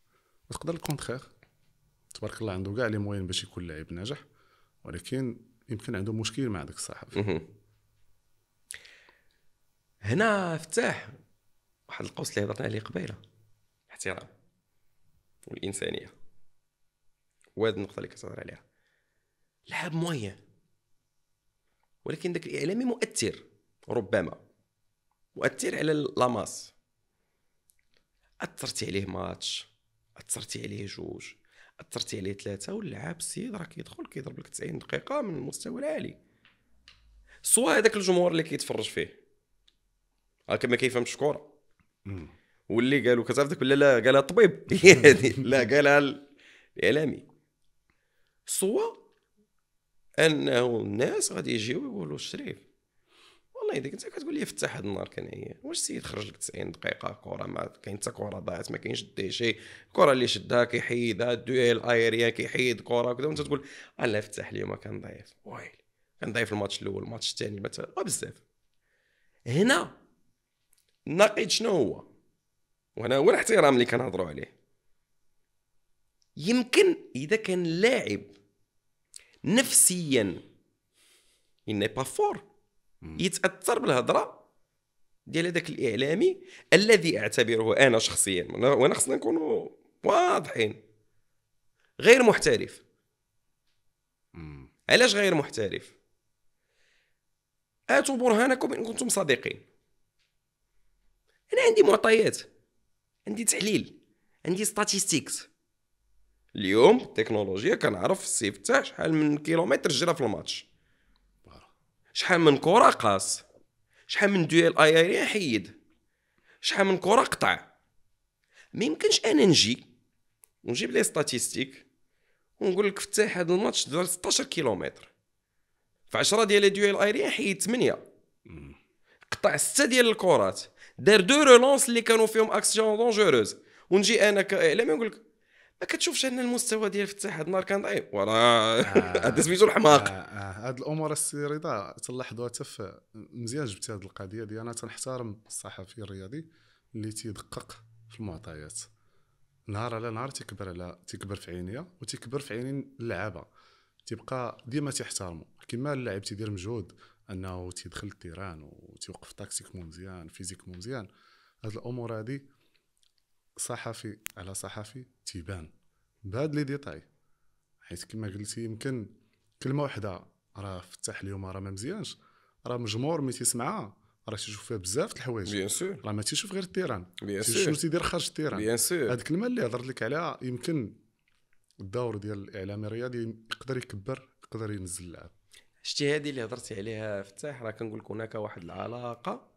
وتقدر الكونتخيغ تبارك الله عنده كاع لي موين باش يكون لاعب ناجح ولكن يمكن عنده مشكل مع ذاك الصحفي هنا فتاح واحد القوس اللي هضرنا عليه قبيله الاحترام والانسانيه وهذه النقطه اللي كتهضر عليها لعب مويه ولكن ذاك الاعلامي مؤثر ربما مؤثر على لاماس اثرتي عليه ماتش اثرتي عليه جوج اثرتي عليه ثلاثه واللعاب السيد راه كيدخل كيضرب لك 90 دقيقه من المستوى العالي سوا هذاك الجمهور اللي كيتفرج فيه راه ما كيفهمش الكره واللي قالوا كتعرف داك لا لا قالها الطبيب يعني لا قالها الاعلامي سوا انه الناس غادي يجيو يقولوا الشريف الله يهديك انت كتقول لي فتح هذا النهار عيا واش السيد خرج لك 90 دقيقه كره ما كاين حتى كره ضاعت ما كاينش دي شي الكره اللي شدها كيحيدها الدويل ايريا كيحيد كره وكذا وانت تقول انا فتح اليوم كان ضعيف ويلي كان ضعيف الماتش الاول الماتش الثاني مثلا بزاف هنا النقيض شنو هو وهنا هو الاحترام اللي كنهضروا عليه يمكن اذا كان لاعب نفسيا il n'est pas fort يتاثر بالهضره ديال هذاك الاعلامي الذي اعتبره انا شخصيا وانا خصنا نكونوا واضحين غير محترف علاش غير محترف اتوا برهانكم ان كنتم صادقين انا عندي معطيات عندي تحليل عندي ستاتيستيكس اليوم التكنولوجيا كنعرف السيف تاع شحال من كيلومتر جرى في الماتش شحال من كره قاص شحال من دويل ايريان حيد شحال من كره قطع ما يمكنش انا نجي ونجيب لي ستاتيستيك ونقول لك فتح هذا الماتش دار 16 كيلومتر في 10 ديال دويل ايريان حيد 8 قطع 6 ديال الكرات دار دو رولونس اللي كانوا فيهم اكسيون دونجوروز ونجي انا كاعلام نقول لك كتشوفش ان المستوى ديال فتاح هاد النهار كان ضعيف وراه هذا آه. سميتو الحماق آه، آه. هاد الامور السي رضا تلاحظوا حتى مزيان جبتي هاد القضيه ديال انا تنحترم الصحفي الرياضي اللي تيدقق في المعطيات نهار على نهار تيكبر على تيكبر في عينيه وتيكبر في عينين اللعابه تيبقى ديما تيحترموا كما اللاعب تيدير مجهود انه تيدخل التيران وتيوقف تاكسيك مو مزيان فيزيك مو مزيان هاد الامور هادي صحفي على صحفي تيبان بهاد لي ديتاي حيت كما قلتي يمكن كلمه واحده راه فتح اليوم راه ما مزيانش راه مجمور ملي تيسمعها راه تيشوف فيها بزاف د الحوايج بيان سور راه ما تيشوف غير التيران بيان سور شنو تيدير خارج التيران بيان سور هاد الكلمه اللي هضرت لك عليها يمكن الدور ديال الاعلام الرياضي يقدر يكبر يقدر ينزل اللعب شتي هذه اللي هضرتي عليها فتاح راه كنقول لك هناك واحد العلاقه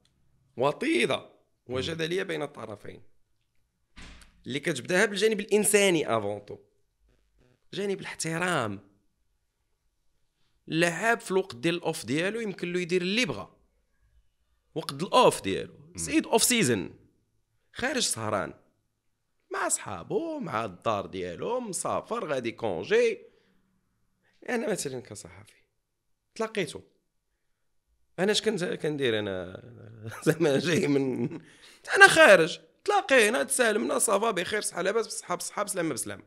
وطيده وجد لي بين الطرفين اللي كتبداها بالجانب الانساني افونتو جانب الاحترام اللاعب في الوقت ديال الاوف ديالو يمكن له يدير اللي بغى وقت الاوف ديالو سيد اوف سيزون خارج سهران مع صحابو مع الدار ديالو مسافر غادي كونجي انا مثلا كصحفي تلاقيتو انا اش كنت كندير انا زعما جاي من انا خارج تلاقينا تسالمنا صافا بخير صحه لاباس بصحه بصحه بسلامه بسلامه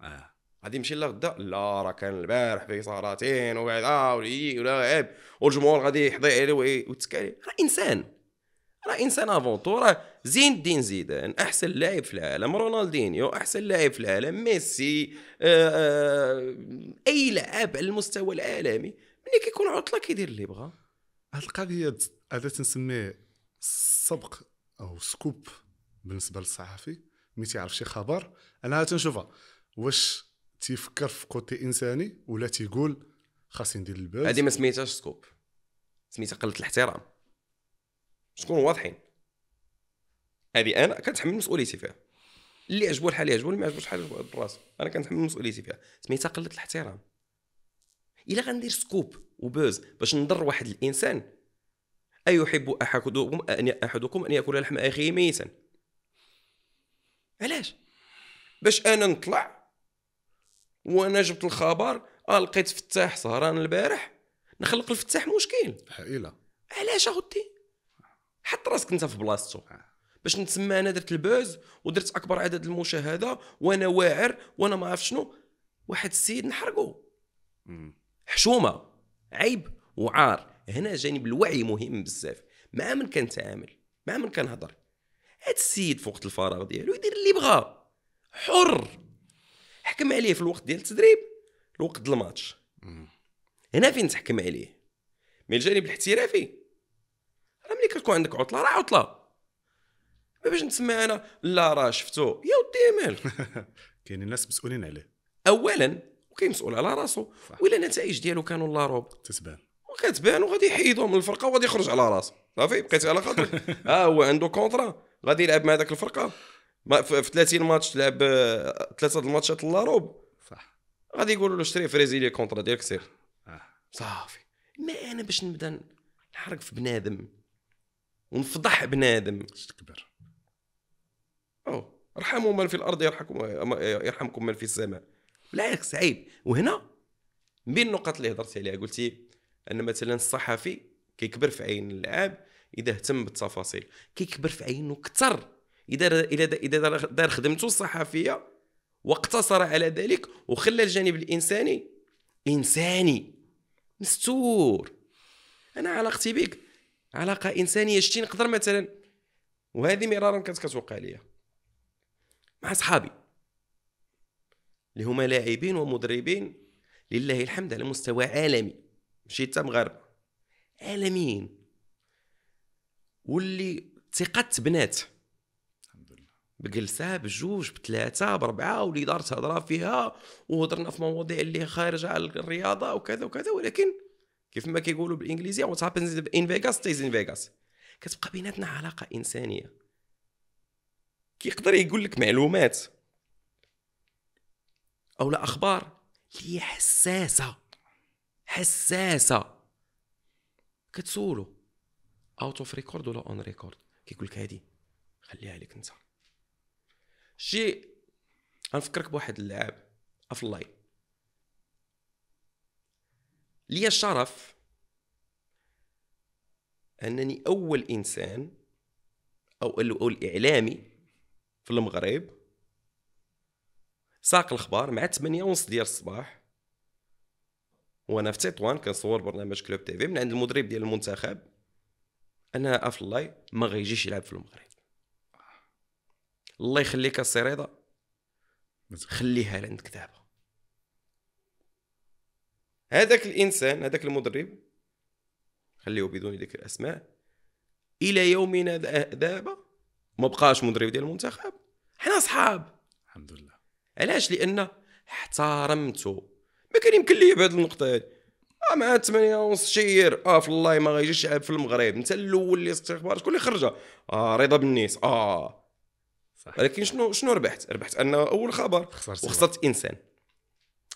اه غادي نمشي لغدا لا راه كان البارح في صارتين وهذا آه، ولي ولا عيب والجمهور غادي يحضي عليه ويتكى عليه راه انسان راه انسان افونتو راه زين الدين زيدان احسن لاعب في العالم رونالدينيو احسن لاعب في العالم ميسي آآ آه، آه، اي لاعب على المستوى العالمي ملي كيكون عطله كيدير اللي بغا هاد القضيه هذا تنسميه السبق او سكوب بالنسبه للصحفي ملي تيعرف شي خبر انا تنشوفها واش تيفكر في كوتي انساني ولا تيقول خاصني ندير البوز هذه ما سميتهاش سكوب سميتها قله الاحترام شكون واضحين هذه انا كنتحمل مسؤوليتي فيها اللي عجبو الحال يعجبو اللي ما عجبوش الحال براسو انا كنتحمل مسؤوليتي فيها سميتها قله الاحترام الا غندير سكوب وبوز باش نضر واحد الانسان ايحب أحدكم ان احدكم ان ياكل لحم اخيه ميتا علاش باش انا نطلع وانا جبت الخبر اه لقيت فتاح سهران البارح نخلق الفتاح مشكل هائله علاش اخوتي حط راسك انت في بلاصتو آه. باش نتسمى انا درت البوز ودرت اكبر عدد المشاهده وانا واعر وانا ما عرف شنو واحد السيد نحرقو حشومه عيب وعار هنا جانب الوعي مهم بزاف مع من كنتعامل مع من كنهضر هاد السيد في وقت الفراغ ديالو يدير اللي بغا حر حكم عليه في الوقت ديال التدريب الوقت الماتش هنا فين تحكم عليه من الجانب الاحترافي راه ملي كتكون عندك عطله راه عطله ما باش نسمع انا لا راه شفتو يا ودي مال كاينين ناس مسؤولين عليه اولا وكاين مسؤول على راسو ولا النتائج ديالو كانوا لا روب تتبان وكتبان وغادي يحيدوه من الفرقه وغادي يخرج على راسو صافي بقيت على خاطرك ها هو عنده كونترا غادي يلعب مع ذاك الفرقه ما في 30 ماتش تلعب آه، ثلاثه الماتشات روب صح غادي يقولوا له شري فريزيلي كونترا ديالك سير آه. صافي ما انا باش نبدا نحرق في بنادم ونفضح بنادم تكبر او ارحموا من في الارض يرحمكم يرحمكم من في السماء بالعكس عيب وهنا من بين النقط اللي هضرت عليها قلتي ان مثلا الصحفي كيكبر في عين اللاعب اذا اهتم بالتفاصيل كيكبر في عينه كثر اذا اذا اذا دار خدمته الصحفيه واقتصر على ذلك وخلى الجانب الانساني انساني مستور انا علاقتي بك علاقه انسانيه شتي نقدر مثلا وهذه مرارا كانت كتوقع لي مع صحابي اللي هما لاعبين ومدربين لله الحمد على مستوى عالمي ماشي حتى مغاربه عالميين واللي الحمد تبنات بجلسه بجوج بثلاثه بربعه دارت هضرة فيها وهضرنا في مواضيع اللي خارجه على الرياضه وكذا وكذا ولكن كيف ما كيقولوا بالانجليزيه وات هابنز ان فيغاس ستيز ان فيغاس كتبقى بيناتنا علاقه انسانيه كيقدر يقول لك معلومات او لا اخبار اللي هي حساسه حساسه كتسولو اوت اوف ريكورد ولا اون ريكورد كيقول لك هادي خليها لك انت شي غنفكرك بواحد اللعاب في لاين ليا الشرف انني اول انسان او اول اعلامي في المغرب ساق الاخبار مع 8 ونص ديال الصباح وانا في تطوان كنصور برنامج كلوب تي في من عند المدرب ديال المنتخب اف افلاي ما غيجيش يلعب في المغرب الله يخليك السريضه خليها عندك دابا هذاك الانسان هذاك المدرب خليه بدون ذكر الاسماء الى يومنا دابا ما بقاش مدرب ديال المنتخب حنا صحاب الحمد لله علاش لان احترمته ما كان يمكن ليه بهذه النقطه هذه مع 8 ونص شير اه في الله ما غايجيش يلعب في المغرب انت الاول اللي استخبار شكون اللي خرجه اه رضا بنيس اه صح ولكن شنو شنو ربحت ربحت ان اول خبر خسرت وخسرت انسان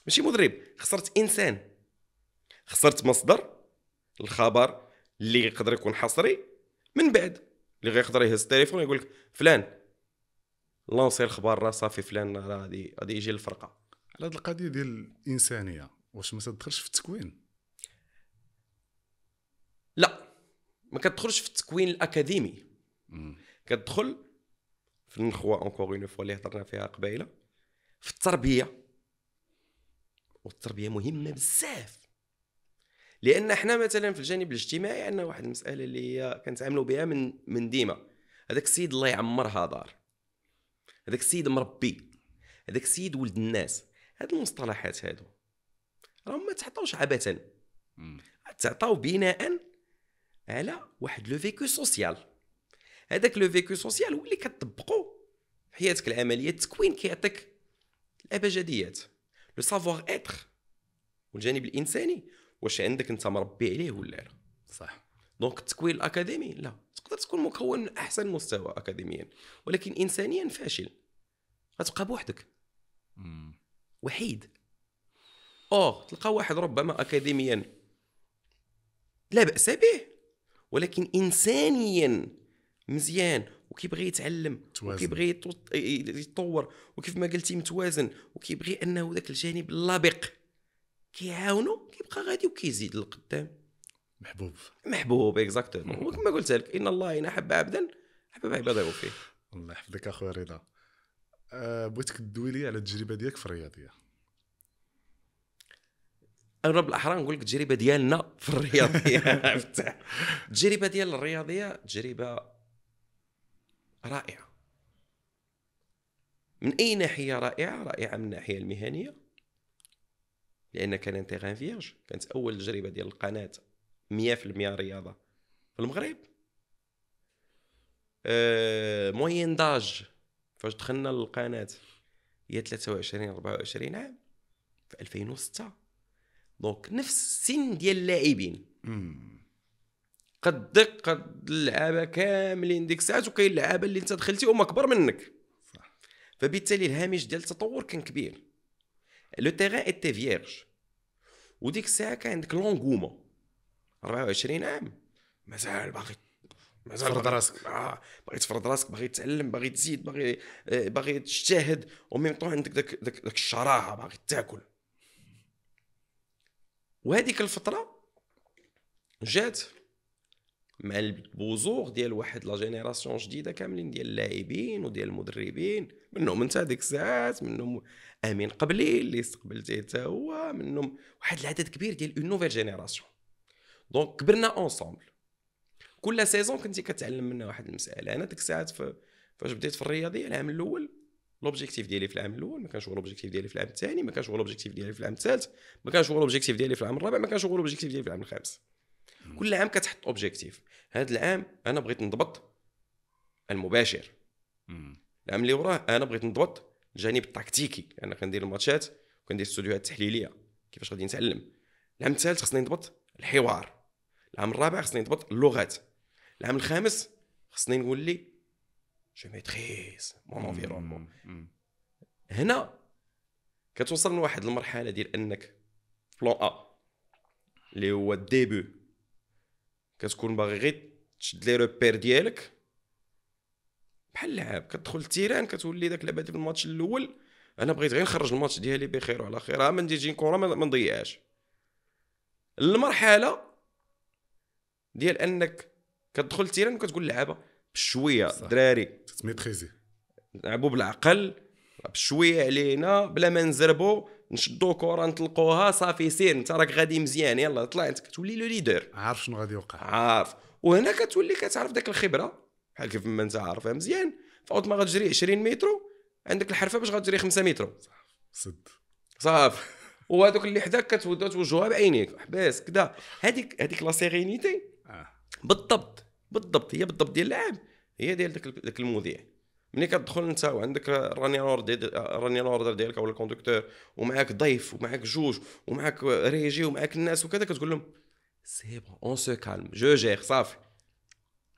ماشي مدرب خسرت انسان خسرت مصدر الخبر اللي يقدر يكون حصري من بعد اللي غيقدر يهز التليفون يقول لك فلان لونسي الخبار راه صافي فلان راه غادي غادي يجي الفرقه على هذه القضيه ديال الانسانيه واش ما تدخلش في التكوين لا ما كتدخلش في التكوين الاكاديمي كتدخل في النخوه اونكور اون فوا اللي هضرنا فيها قبيله في التربيه والتربيه مهمه بزاف لان احنا مثلا في الجانب الاجتماعي عندنا واحد المساله اللي هي كنتعاملوا بها من من ديما هذاك السيد الله يعمرها دار هذاك السيد مربي هذاك السيد ولد الناس هاد المصطلحات هادو راهم ما تعطاوش عبثا تعطاو بناء على واحد لو فيكو سوسيال هذاك لو فيكو سوسيال هو اللي كتطبقو في حياتك العمليه التكوين كيعطيك الابجديات لو سافوار اتر والجانب الانساني واش عندك انت مربي عليه ولا لا صح دونك التكوين الاكاديمي لا تقدر تكون مكون من احسن مستوى اكاديميا ولكن انسانيا فاشل غتبقى بوحدك وحيد اوغ تلقى واحد ربما اكاديميا لا باس به ولكن انسانيا مزيان وكيبغي يتعلم وكيبغي يتطور وكيف ما قلتي متوازن وكيبغي انه ذاك الجانب اللبق كيعاونو كيبقى غادي وكيزيد للقدام محبوب محبوب اكزاكتومون وكما قلت لك ان الله ان احب عبدا حبب عباده فيه الله يحفظك اخويا رضا أه بغيتك تدوي لي على التجربه ديالك في الرياضيه انا بالاحرى نقول لك التجربه ديالنا في الرياضيه التجربه ديال الرياضيه تجربه رائعه من اي ناحيه رائعه رائعه من الناحيه المهنيه لان كان تيغان فيرج كانت اول تجربه ديال القناه 100% رياضه في المغرب أه موين داج فاش دخلنا للقناه هي 23 24 عام في 2006 دونك نفس السن ديال اللاعبين قد دق قد اللعابه كاملين ديك الساعات وكاين اللعابه اللي انت دخلتي هما كبر منك صح فبالتالي الهامش ديال التطور كان كبير لو تيغان ايتي فيرج وديك الساعه كان عندك لونغوما 24 عام مازال باغي مازال تفرض راسك آه، باغي تفرض راسك باغي تتعلم باغي تزيد باغي آه، باغي تجتهد وميم طون عندك داك داك الشراهه باغي تاكل وهذيك الفتره جات مع البوزوغ ديال واحد لا جينيراسيون جديده كاملين ديال اللاعبين وديال المدربين منهم انت ديك الساعات منهم امين قبلي اللي استقبلتيه حتى هو منهم واحد العدد كبير ديال اون نوفيل جينيراسيون دونك كبرنا اونصومبل كل سيزون كنتي كتعلم منها واحد المساله انا ديك الساعات فاش بديت في الرياضيه العام الاول لوبجيكتيف ديالي في العام الاول ما كانش هو لوبجيكتيف ديالي في العام الثاني ما كانش هو لوبجيكتيف ديالي في العام الثالث ما كانش هو لوبجيكتيف ديالي في العام الرابع ما كانش هو لوبجيكتيف ديالي في العام الخامس كل عام كتحط اوبجيكتيف هذا العام انا بغيت نضبط المباشر العام اللي وراه انا بغيت نضبط الجانب التكتيكي انا كندير الماتشات وكندير الاستوديوهات التحليليه كيفاش غادي نتعلم العام الثالث خصني نضبط الحوار العام الرابع خصني نضبط اللغات العام الخامس خصني نولي جو ميتريز مون انفيرونمون هنا كتوصل لواحد المرحله ديال انك بلان ا اللي هو الديبو كتكون باغي غير تشد لي روبير ديالك بحال اللعاب كتدخل التيران كتولي داك لعبه ديال الماتش الاول انا بغيت غير نخرج الماتش ديالي بخير وعلى خير ها ما جين كره ما نضيعهاش المرحله ديال انك كتدخل التيران وكتقول للعابه بشويه دراري تتميتريزي لعبوا نلعبوا بالعقل بشويه علينا بلا ما نزربوا نشدوا كره نطلقوها صافي سير انت راك غادي مزيان يلا طلع انت كتولي لو ليدر عارف شنو غادي يوقع عارف وهنا كتولي كتعرف داك الخبره بحال كيف ما انت عارفها مزيان فوت ما غتجري 20 مترو عندك الحرفه باش غتجري 5 مترو صد صافي وهذوك اللي حداك كتوجهها بعينيك حباس كذا هذيك هذيك لا سيرينيتي آه. بالضبط بالضبط هي بالضبط ديال العام هي ديال ذاك المذيع ملي كتدخل انت وعندك راني اوردر راني اوردر ديالك ولا الكوندكتور ومعاك ضيف ومعاك جوج ومعاك ريجي ومعاك الناس وكذا كتقول لهم سي بون اون سو كالم جو جير صافي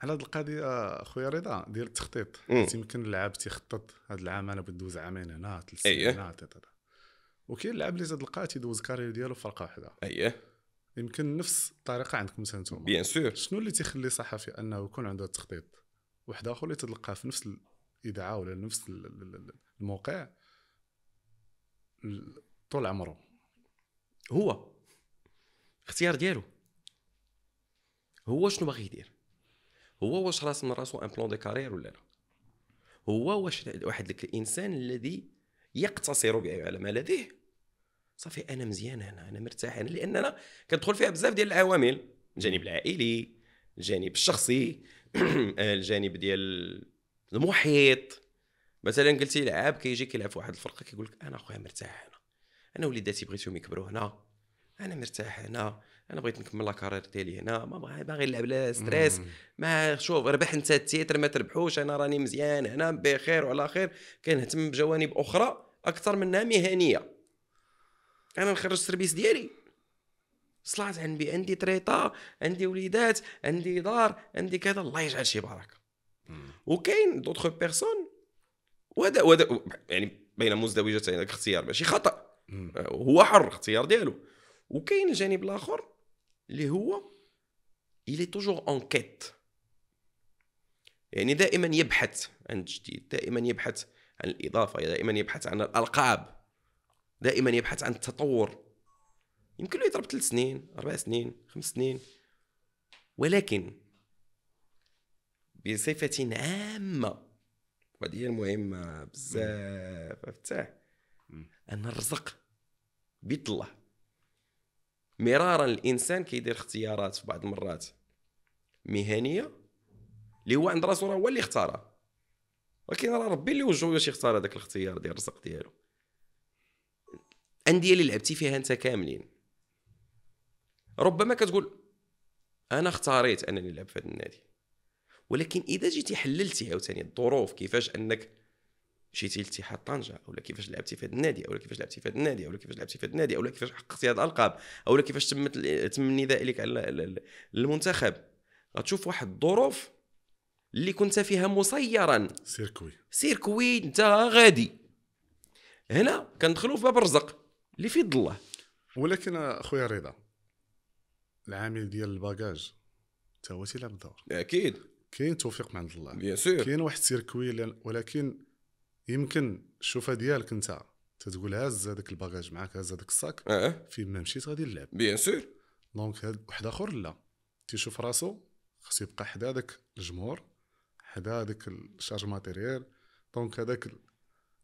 على هذه القضيه خويا رضا ديال التخطيط يمكن اللاعب تيخطط هذا العام انا بدوز عامين هنا ثلاث سنين أيوه. هنا وكاين اللاعب اللي تلقاه تيدوز كارير ديالو في فرقه واحده اييه يمكن نفس الطريقه عندكم مثلا انتم بيان سور شنو اللي تيخلي صحفي انه يكون عنده التخطيط واحد اخر اللي تلقاه في نفس الاذاعه ولا نفس الموقع طول عمره هو اختيار ديالو هو شنو باغي يدير هو واش راس من راسو ان بلون دي كارير ولا لا هو واش واحد الانسان الذي يقتصر على ما لديه صافي انا مزيان هنا انا مرتاح هنا لان انا كندخل فيها بزاف ديال العوامل الجانب العائلي الجانب الشخصي آه، الجانب ديال المحيط مثلا قلتي لعاب كيجي كيلعب في واحد الفرقه كيقول لك انا خويا مرتاح هنا انا وليداتي بغيتهم يكبروا هنا انا مرتاح هنا انا بغيت نكمل لاكارير ديالي هنا ما باغي باغي نلعب لا ستريس ما شوف ربح انت التيتر ما تربحوش انا راني مزيان هنا بخير وعلى خير كنهتم بجوانب اخرى اكثر منها مهنيه انا نخرج السيرفيس ديالي صلعت عندي عندي تريطا عندي وليدات عندي دار عندي كذا الله يجعل شي بركه وكاين دوطخ بيرسون وهذا وهذا يعني بين مزدوجتين هذاك اختيار ماشي خطا آه، هو حر اختيار ديالو وكاين الجانب الاخر اللي هو الي توجور toujours يعني دائما يبحث عن الجديد دائما يبحث عن الاضافه دائما يبحث عن الالقاب دائما يبحث عن التطور يمكن له يضرب ثلاث سنين اربع سنين خمس سنين ولكن بصفة عامة وهذه هي المهمة بزاف افتح أن الرزق بيد الله مرارا الإنسان كيدير اختيارات في بعض المرات مهنية اللي هو عند راسو راه هو اللي اختارها ولكن راه ربي اللي وجهو باش يختار هذاك الاختيار ديال الرزق ديالو الانديه اللي لعبتي فيها انت كاملين ربما كتقول انا اختاريت انني نلعب في هذا النادي ولكن اذا جيتي حللتي عاوتاني الظروف كيفاش انك مشيتي لاتحاد طنجه اولا كيفاش لعبتي في هذا النادي اولا كيفاش لعبتي في هذا النادي اولا كيفاش لعبتي في هذا النادي اولا كيفاش حققتي هذه الالقاب اولا كيفاش تمت تم النداء لك على المنتخب غتشوف واحد الظروف اللي كنت فيها مسيرا سيركوي سيركوي انت غادي هنا كندخلوا في باب الرزق اللي في الله ولكن اخويا رضا العامل ديال الباجاج حتى هو تيلعب دور اكيد كاين توفيق من عند الله بيان كاين واحد السيركوي ولكن يمكن الشوفه ديالك انت تتقول هاز هذاك الباجاج معاك هاز هذاك الصاك أه. فين ما مشيت غادي نلعب بيان سور دونك واحد اخر لا تيشوف راسو خصو يبقى حدا هذاك الجمهور حدا هذاك الشارج ماتيريال دونك هذاك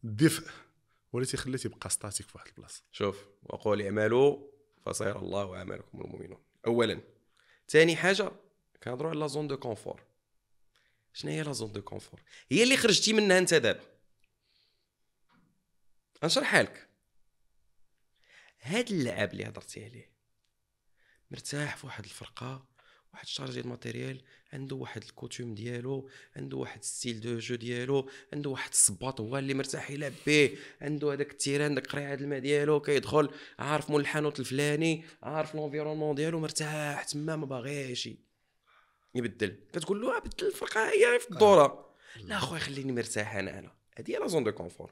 الدفء والتي خلت يبقى ستاتيك في واحد البلاصه شوف وقول اعملوا فسيرى الله اعمالكم المؤمنون اولا ثاني حاجه كنهضروا على لا زون دو كونفور شنو هي لا زون دو كونفور هي اللي خرجتي منها انت دابا نشرحها لك هاد اللعب اللي هضرتي عليه مرتاح في واحد الفرقه واحد الشارج ديال الماتيريال عنده واحد الكوتوم ديالو عنده واحد ستيل دو جو ديالو عنده واحد الصباط هو اللي مرتاح يلعب به عنده هذاك التيران داك قريعه الماء ديالو كيدخل عارف مول الحانوت الفلاني عارف لونفيرونمون ديالو مرتاح تما ما باغيش يبدل كتقول له بدل الفرقه هي في الدوره لا خويا خليني مرتاح انا انا هذه هي لا زون دو كونفور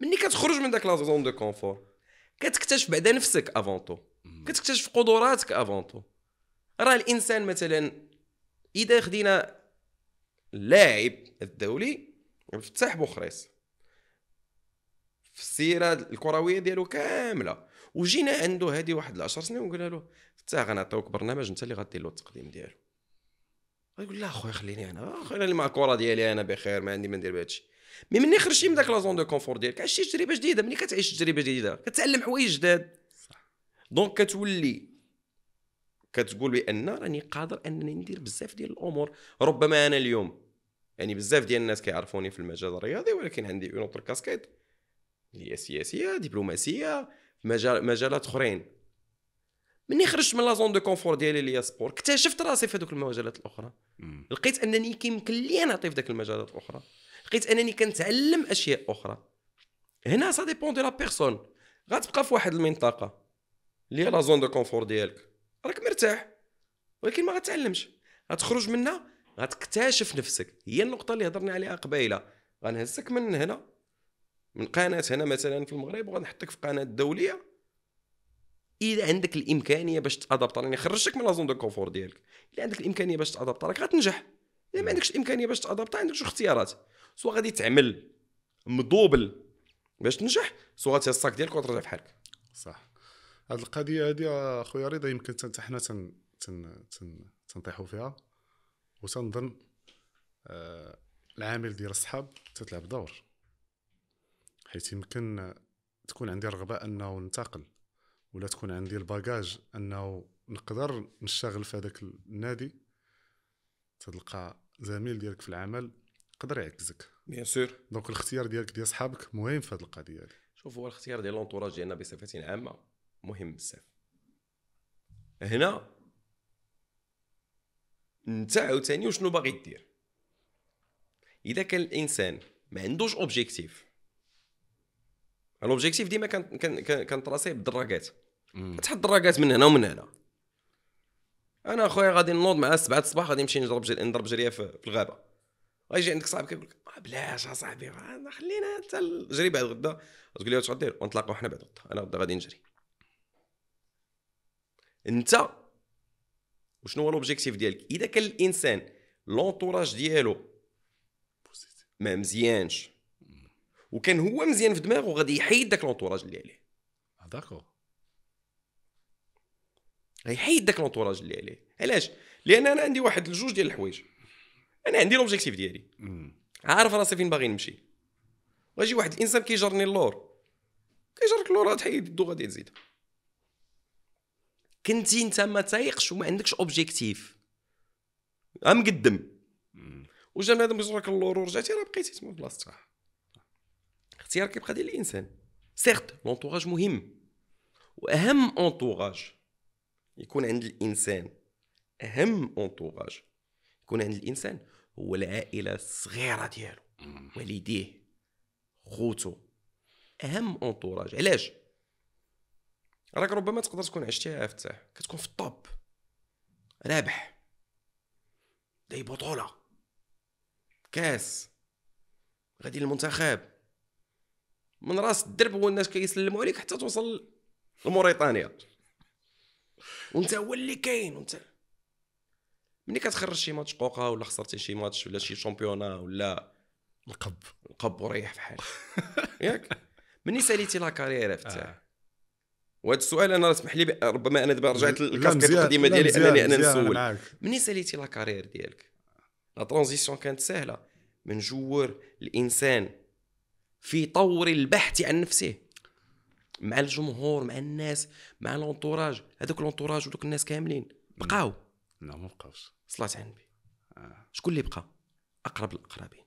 ملي كتخرج من داك لا زون دو كونفور كتكتشف بعدا نفسك افونتو كتكتشف قدراتك افونتو راه الانسان مثلا اذا خدينا اللاعب الدولي فتح بوخريس في السيره الكرويه ديالو كامله وجينا عنده هادي واحد 10 سنين وقلنا له فتاح غنعطيوك برنامج انت اللي غدير له التقديم ديالو غيقول لا خويا خليني انا اخويا انا مع الكره ديالي انا بخير ما عندي ما ندير بهادشي مي مني خرجتي من داك لا زون دو كونفور ديالك عشتي تجربه جديده مني كتعيش تجربه جديده كتعلم حوايج جداد صح دونك كتولي كتقول بان راني قادر انني ندير بزاف ديال الامور ربما انا اليوم يعني بزاف ديال الناس كيعرفوني في المجال الرياضي ولكن عندي اون اوتر كاسكيت اللي هي سياسيه دبلوماسيه مجال مجالات اخرين مني خرجت من لا زون دو كونفور ديالي اللي هي سبور اكتشفت راسي في هذوك المجالات الاخرى مم. لقيت انني كيمكن لي نعطي في ذاك المجالات الاخرى لقيت انني كنتعلم اشياء اخرى هنا سا ديبون دو لا بيرسون غتبقى في واحد المنطقه اللي هي لا زون دو كونفور ديالك راك مرتاح ولكن ما غتعلمش غتخرج منها غتكتشف نفسك هي النقطه اللي هضرنا عليها قبيله غنهزك من هنا من قناه هنا مثلا في المغرب وغنحطك في قناه دوليه اذا عندك الامكانيه باش تادابطر يعني خرجتك من لازون دو كونفور ديالك اذا عندك الامكانيه باش تادابطر راك غتنجح اذا ما عندكش الامكانيه باش تادابطر عندك جوج اختيارات سواء غادي تعمل مضوبل باش تنجح سواء الساك ديالك وترجع في حالك صح هاد القضيه هادي اخويا رضا يمكن حتى حنا تن تن تن تنطيحوا فيها وتنظن تنظن آه، العامل ديال الصحاب تتلعب دور حيت يمكن تكون عندي رغبه انه ننتقل ولا تكون عندي الباجاج انه نقدر نشتغل في هذاك النادي تلقى زميل ديالك في العمل يقدر يعكزك بيان سور دونك الاختيار ديالك ديال صحابك مهم في هذه القضيه شوف هو الاختيار ديال لونطوراج ديالنا بصفه عامه مهم بزاف هنا انت عاوتاني وشنو باغي دير اذا كان الانسان ما عندوش اوبجيكتيف الاوبجيكتيف ديما كنطراسيه بالدراكات تحط الدراكات من هنا ومن هنا انا اخويا غادي نوض مع 7 الصباح غادي نمشي نضرب جري نضرب جريه في الغابه غايجي عندك صاحبك يقول لك آه، بلاش اصاحبي خلينا حتى الجري بعد غدا تقول لي واش غدير ونتلاقاو حنا بعد غدا انا غدا غادي نجري انت وشنو هو لوبجيكتيف ديالك اذا كان الانسان لونطوراج ديالو ما مزيانش وكان هو مزيان في دماغه غادي يحيد داك لونطوراج اللي عليه داكور ah, غيحيد داك لونطوراج اللي عليه علاش لان انا عندي واحد الجوج ديال الحوايج انا عندي لوبجيكتيف ديالي عارف راسي فين باغي نمشي واجي واحد الانسان كيجرني اللور كيجرك اللور غتحيد الدو غادي تزيد كنتي انت ما تايقش وما عندكش اوبجيكتيف مقدم وجا بنادم يزرك اللور ورجعتي راه بقيتي تما بلاصتك اختيار كيبقى ديال الانسان سيرت لونتوراج مهم واهم اونتوراج يكون عند الانسان اهم اونتوراج يكون عند الانسان هو العائله الصغيره ديالو والديه خوتو اهم اونتوراج علاش راك ربما تقدر تكون عشتيها افتاح كتكون في الطوب رابح داي بطوله كاس غادي للمنتخب من راس الدرب والناس كيسلموا عليك حتى توصل لموريتانيا وانت هو اللي كاين وانت ملي كتخرج شي ماتش قوقه ولا خسرتي شي ماتش ولا شي شامبيونا ولا القب القب وريح في حالك ياك ملي ساليتي لا كارير فتاع آه. وهذا السؤال انا اسمح لي ربما انا دابا رجعت للكاسكيت القديمه ديالي انني انا نسول منين ساليتي لا كارير ديالك لا ترانزيسيون كانت سهله من جوار الانسان في طور البحث عن نفسه مع الجمهور مع الناس مع لونطوراج هذوك لونطوراج ودوك الناس كاملين بقاو لا ما بقاوش صلاة على النبي آه. شكون اللي بقى اقرب الاقربين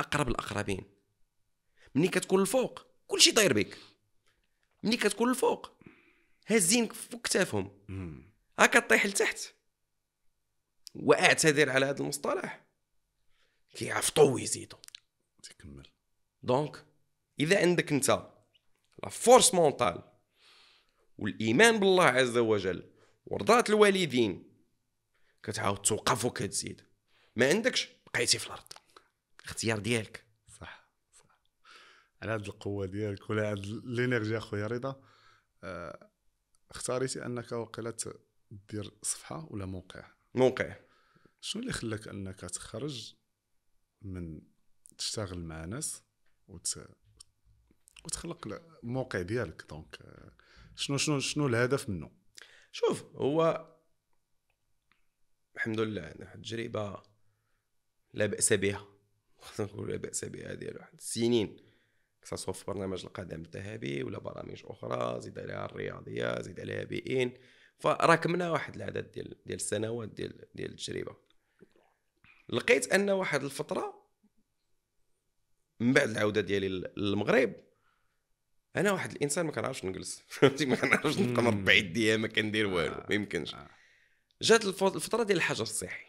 اقرب الاقربين ملي كتكون الفوق كلشي داير بك ملي كتكون الفوق هازينك فوق كتافهم هاكا طيح لتحت واعتذر على هذا المصطلح كيعرف طو يزيدو تكمل دونك اذا عندك انت لا فورس مونتال والايمان بالله عز وجل ورضات الوالدين كتعاود توقف وكتزيد ما عندكش بقيتي في الارض اختيار ديالك على هذه القوه ديالك ولا هذه الانرجي اخويا رضا آه، اختاريتي انك وقيلا دير صفحه ولا موقع موقع شنو اللي خلاك انك تخرج من تشتغل مع ناس وت... وتخلق الموقع ديالك دونك آه، شنو شنو شنو الهدف منه شوف هو الحمد لله التجربه لا باس بها خاصنا نقول لا باس بها ديال واحد السنين كسوا في برنامج القدم الذهبي ولا برامج اخرى زيد عليها الرياضيه زيد عليها بيئين فراكمنا واحد العدد ديال ديال السنوات ديال ديال التجربه لقيت ان واحد الفتره من بعد العوده ديالي للمغرب انا واحد الانسان ما كنعرفش نجلس فهمتي ما كنعرفش نبقى مربع يديا ما كندير والو آه، ما يمكنش آه. جات الفتره ديال الحجر الصحي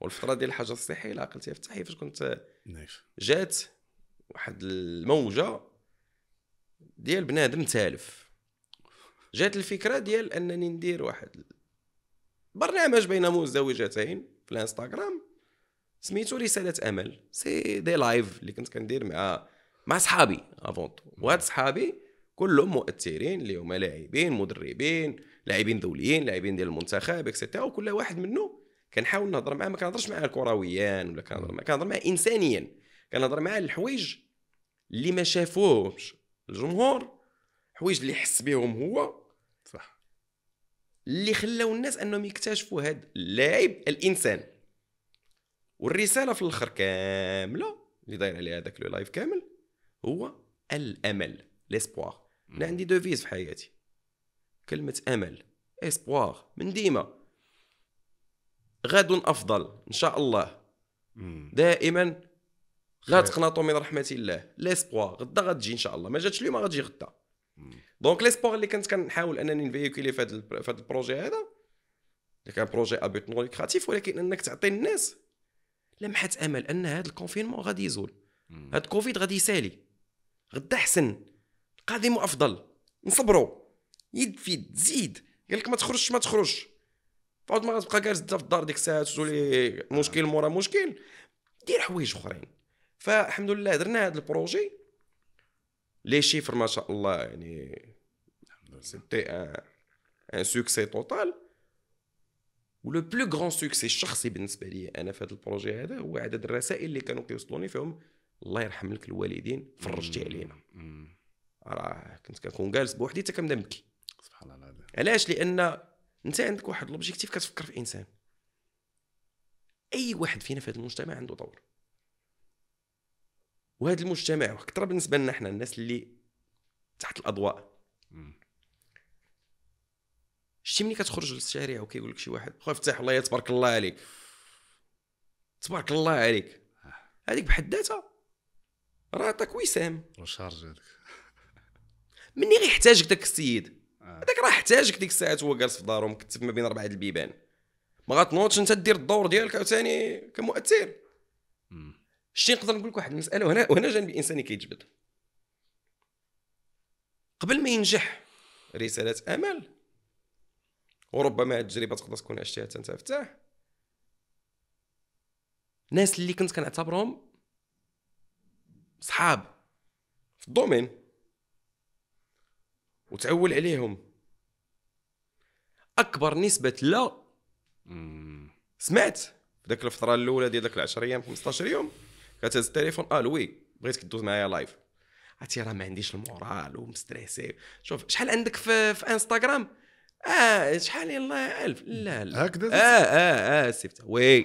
والفتره ديال الحجر الصحي لا عقلتي فتحي فاش كنت جات واحد الموجه ديال بنادم تالف جات الفكره ديال انني ندير واحد برنامج بين مزدوجتين في الانستغرام سميتو رساله امل سي دي لايف اللي كنت كندير مع مع صحابي افون وهاد صحابي كلهم مؤثرين اللي هما لاعبين مدربين لاعبين دوليين لاعبين ديال المنتخب اكسيتيرا وكل واحد منه كنحاول نهضر معاه ما كنهضرش معاه كرويا ولا كنهضر معاه كنهضر معاه انسانيا كنهضر معاه الحوايج اللي ما شافوهمش الجمهور حوايج اللي حس بهم هو صح اللي خلاو الناس انهم يكتشفوا هذا اللاعب الانسان والرساله في الاخر كامله اللي داير عليها هذاك لو لايف كامل هو الامل ليسبوار انا عندي دوفيز في حياتي كلمه امل اسبوار من ديما غد افضل ان شاء الله دائما لا تقنطوا من رحمه الله ليسبوار غدا غتجي ان شاء الله ما جاتش اليوم غتجي غدا دونك ليسبوار اللي كنت كنحاول انني نفيكولي في هذا في هذا البروجي هذا اللي كان بروجي ابيت نوري كراتيف ولكن انك تعطي الناس لمحه امل ان هذا الكونفينمون غادي يزول هذا الكوفيد غادي يسالي غدا احسن القادم افضل نصبروا يد في زيد قال لك ما تخرجش ما تخرجش فعاد ما غتبقى جالس في الدار ديك الساعات وتولي مشكل مورا مشكل دير حوايج اخرين فالحمد لله درنا هذا البروجي لي شيفر ما شاء الله يعني سيتي ان سوكسي توتال ولو بلو غران سوكسي الشخصي بالنسبه لي انا في هذا البروجي هذا هو عدد الرسائل اللي كانوا كيوصلوني فيهم الله يرحم لك الوالدين فرجتي علينا راه كنت كنكون جالس بوحدي حتى كنبدا نبكي سبحان الله العظيم علاش لان انت عندك واحد لوبجيكتيف كتفكر في انسان اي واحد فينا في هذا المجتمع عنده دور وهذا المجتمع وكثر بالنسبه لنا حنا الناس اللي تحت الاضواء شتي ملي كتخرج للشارع وكيقول لك شي واحد خويا افتح الله تبارك الله عليك تبارك الله عليك هذيك اه. بحد ذاتها راه عطاك وسام وشارج هذاك مني غيحتاجك داك السيد اه. هذاك راه احتاجك ديك الساعات هو جالس في دارو مكتف ما بين اربعه البيبان ما غاتنوضش انت دير الدور ديالك عاوتاني كمؤثر مم. شتي نقدر نقول لك واحد المساله وهنا وهنا جانب الانساني كيتجبد قبل ما ينجح رساله امل وربما التجربه تقدر تكون عشتها انت فتاح الناس اللي كنت كنعتبرهم صحاب في الدومين وتعول عليهم اكبر نسبه لا سمعت في ذاك الفتره الاولى ديال داك 10 ايام 15 يوم كتهز التليفون اه لوي بغيتك دوز معايا لايف عرفتي راه ما عنديش المورال ومستريسي شوف شحال عندك في, في انستغرام اه شحال يلاه 1000 لا لا هكذا اه اه اه سيفت وي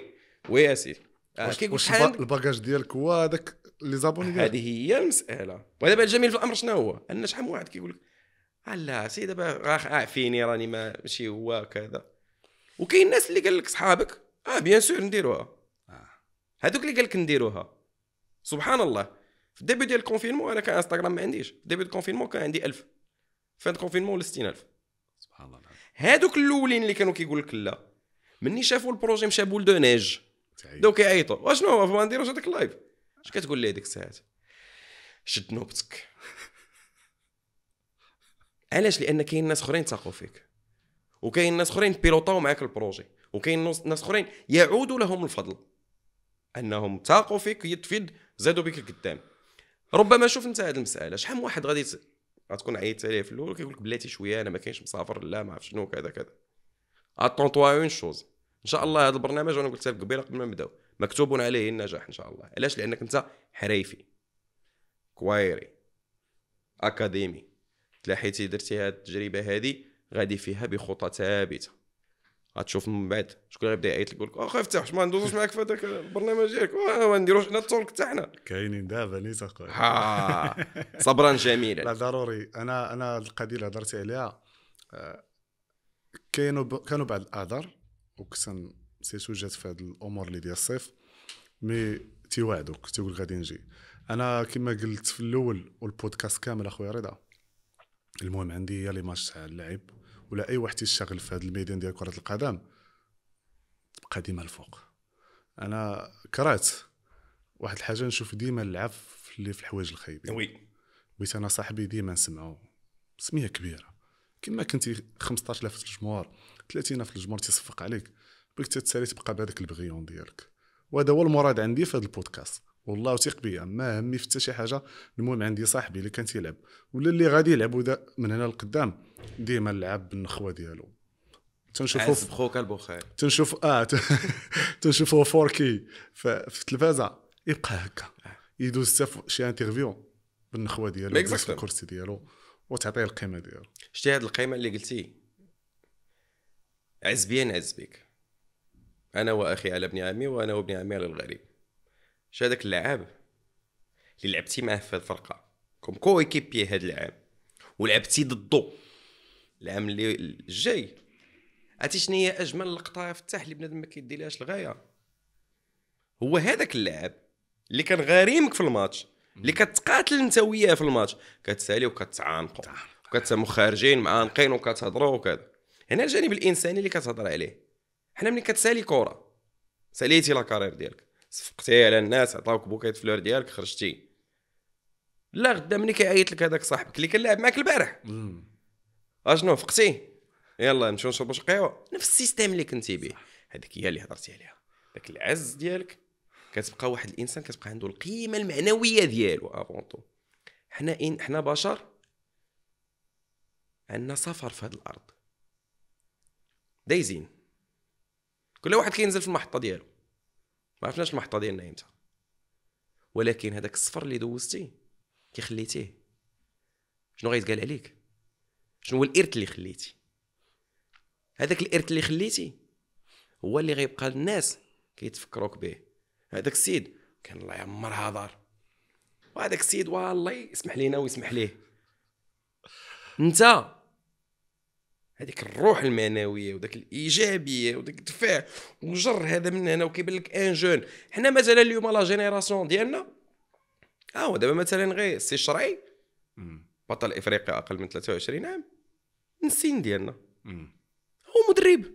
وي سيف آه كيقول شحال الباكاج ديالك هو هذاك لي زابوني ديالك هذه هي المساله ودابا الجميل في الامر شنو هو ان شحال من واحد كيقول لك لا سي دابا آه، فيني راني ما ماشي هو كذا وكاين الناس اللي قال لك صحابك اه بيان سور نديروها آه. هذوك اللي قال لك نديروها سبحان الله في الديبي ديال الكونفينمون انا كان انستغرام ما عنديش في الديبي ديال الكونفينمون كان عندي 1000 فان الكونفينمون ولا 60000 سبحان الله هادوك الاولين اللي كانوا كيقول لك لا مني شافوا البروجي مشى بول دو نيج دوك كيعيطوا واشنو ما نديروش هذاك اللايف اش كتقول لي هذيك الساعات شد نوبتك علاش لان كاين ناس اخرين تاقوا فيك وكاين ناس اخرين بيلوطاو معاك البروجي وكاين ناس اخرين يعود لهم الفضل انهم تاقوا فيك يتفيد زادوا بك القدام ربما شوف انت هذه المساله شحال من واحد غادي غتكون عيطت عليه في الاول كيقول لك بلاتي شويه انا ما كاينش مسافر لا ما عرف شنو كذا كذا اتون توا اون شوز ان شاء الله هذا البرنامج وانا قلتها لك قبيله قبل ما نبداو مكتوب عليه النجاح ان شاء الله علاش لانك انت حريفي كوايري اكاديمي تلاحيتي درتي هذه التجربه هذه غادي فيها بخطى ثابته غتشوف من بعد شكون اللي غيبدا يعيط لك يقول لك اخي افتح ما ندوزوش معاك في هذاك البرنامج ديالك آه، ما نديروش حنا التورك تاع حنا كاينين دابا نيت اخويا صبرا جميلا لا ضروري انا انا القضيه اللي هضرتي عليها آه، كانوا ب... كانوا بعض الاعذار وكسن سيرتو جات في هذه الامور اللي ديال الصيف مي تيوعدوك تيقول غادي نجي انا كما قلت في الاول والبودكاست كامل اخويا رضا المهم عندي هي لي ماتش تاع اللعب ولا اي واحد تيشتغل في هذا الميدان ديال كره القدم تبقى ديما الفوق انا كرهت واحد الحاجه نشوف ديما اللعب اللي في الحوايج الخايبين وي بغيت انا صاحبي ديما نسمعو سميه كبيره كما كنتي 15000 في الجمهور 30 في الجمهور تيصفق عليك بغيت تتسالي تبقى بهذاك البغيون ديالك وهذا هو المراد عندي في هذا البودكاست والله وثيق بيا ما همي في حتى شي حاجه المهم عندي صاحبي اللي كان تيلعب ولا اللي غادي يلعب من هنا لقدام ديما لعب بالنخوه ديالو تنشوفو عز بخوك البخير تنشوف اه تنشوفو 4 كي في التلفازه يبقى هكا آه. يدوز حتى شي انترفيو بالنخوه ديالو الكرسي ديالو وتعطيه القيمه ديالو شتي هاد القيمه اللي قلتي عز بيا نعز بك انا واخي على ابن عمي وانا وابن عمي على الغريب شتي هذاك اللاعب اللي لعبتي معاه في الفرقه كوم كو ايكيبي هاد العام ولعبتي ضده العام اللي الجاي عرفتي شنو هي اجمل لقطه في التاح اللي بنادم ما كيديرهاش الغايه هو هذاك اللاعب اللي كان غريمك في الماتش اللي كتقاتل انت وياه في الماتش كتسالي وكتعانقوا وكتسمو خارجين معانقين وكتهضروا وكذا هنا الجانب الانساني اللي كتهضر عليه حنا ملي كتسالي كره ساليتي لا كارير ديالك صفقتي على الناس عطاوك بوكيت فلور ديالك خرجتي لا غدا ملي كيعيط لك هذاك صاحبك اللي كان لعب معك البارح مم. اشنو فقتي يلا نمشيو نشربوا شي قهوه نفس السيستيم اللي كنتي به هذيك هي اللي هضرتي عليها داك العز ديالك كتبقى واحد الانسان كتبقى عنده القيمه المعنويه ديالو افون تو حنا إن حنا بشر عندنا سفر في هذه الارض دايزين كل واحد كينزل في المحطه ديالو ما عرفناش المحطه ديالنا امتى ولكن هذاك السفر اللي دوزتي كي خليتيه شنو غيتقال عليك شنو هو الارث اللي خليتي هذاك الارث اللي خليتي هو اللي غيبقى الناس كيتفكروك به هذاك السيد كان الله يعمرها دار وهذاك السيد والله يسمح لينا ويسمح ليه انت هذيك الروح المعنويه وداك الايجابيه وداك الدفاع وجر هذا من هنا وكيبان لك ان جون حنا مثلا اليوم لا جينيراسيون ديالنا هو دابا مثلا غير السي الشرعي بطل افريقيا اقل من 23 عام من السن ديالنا هو مدرب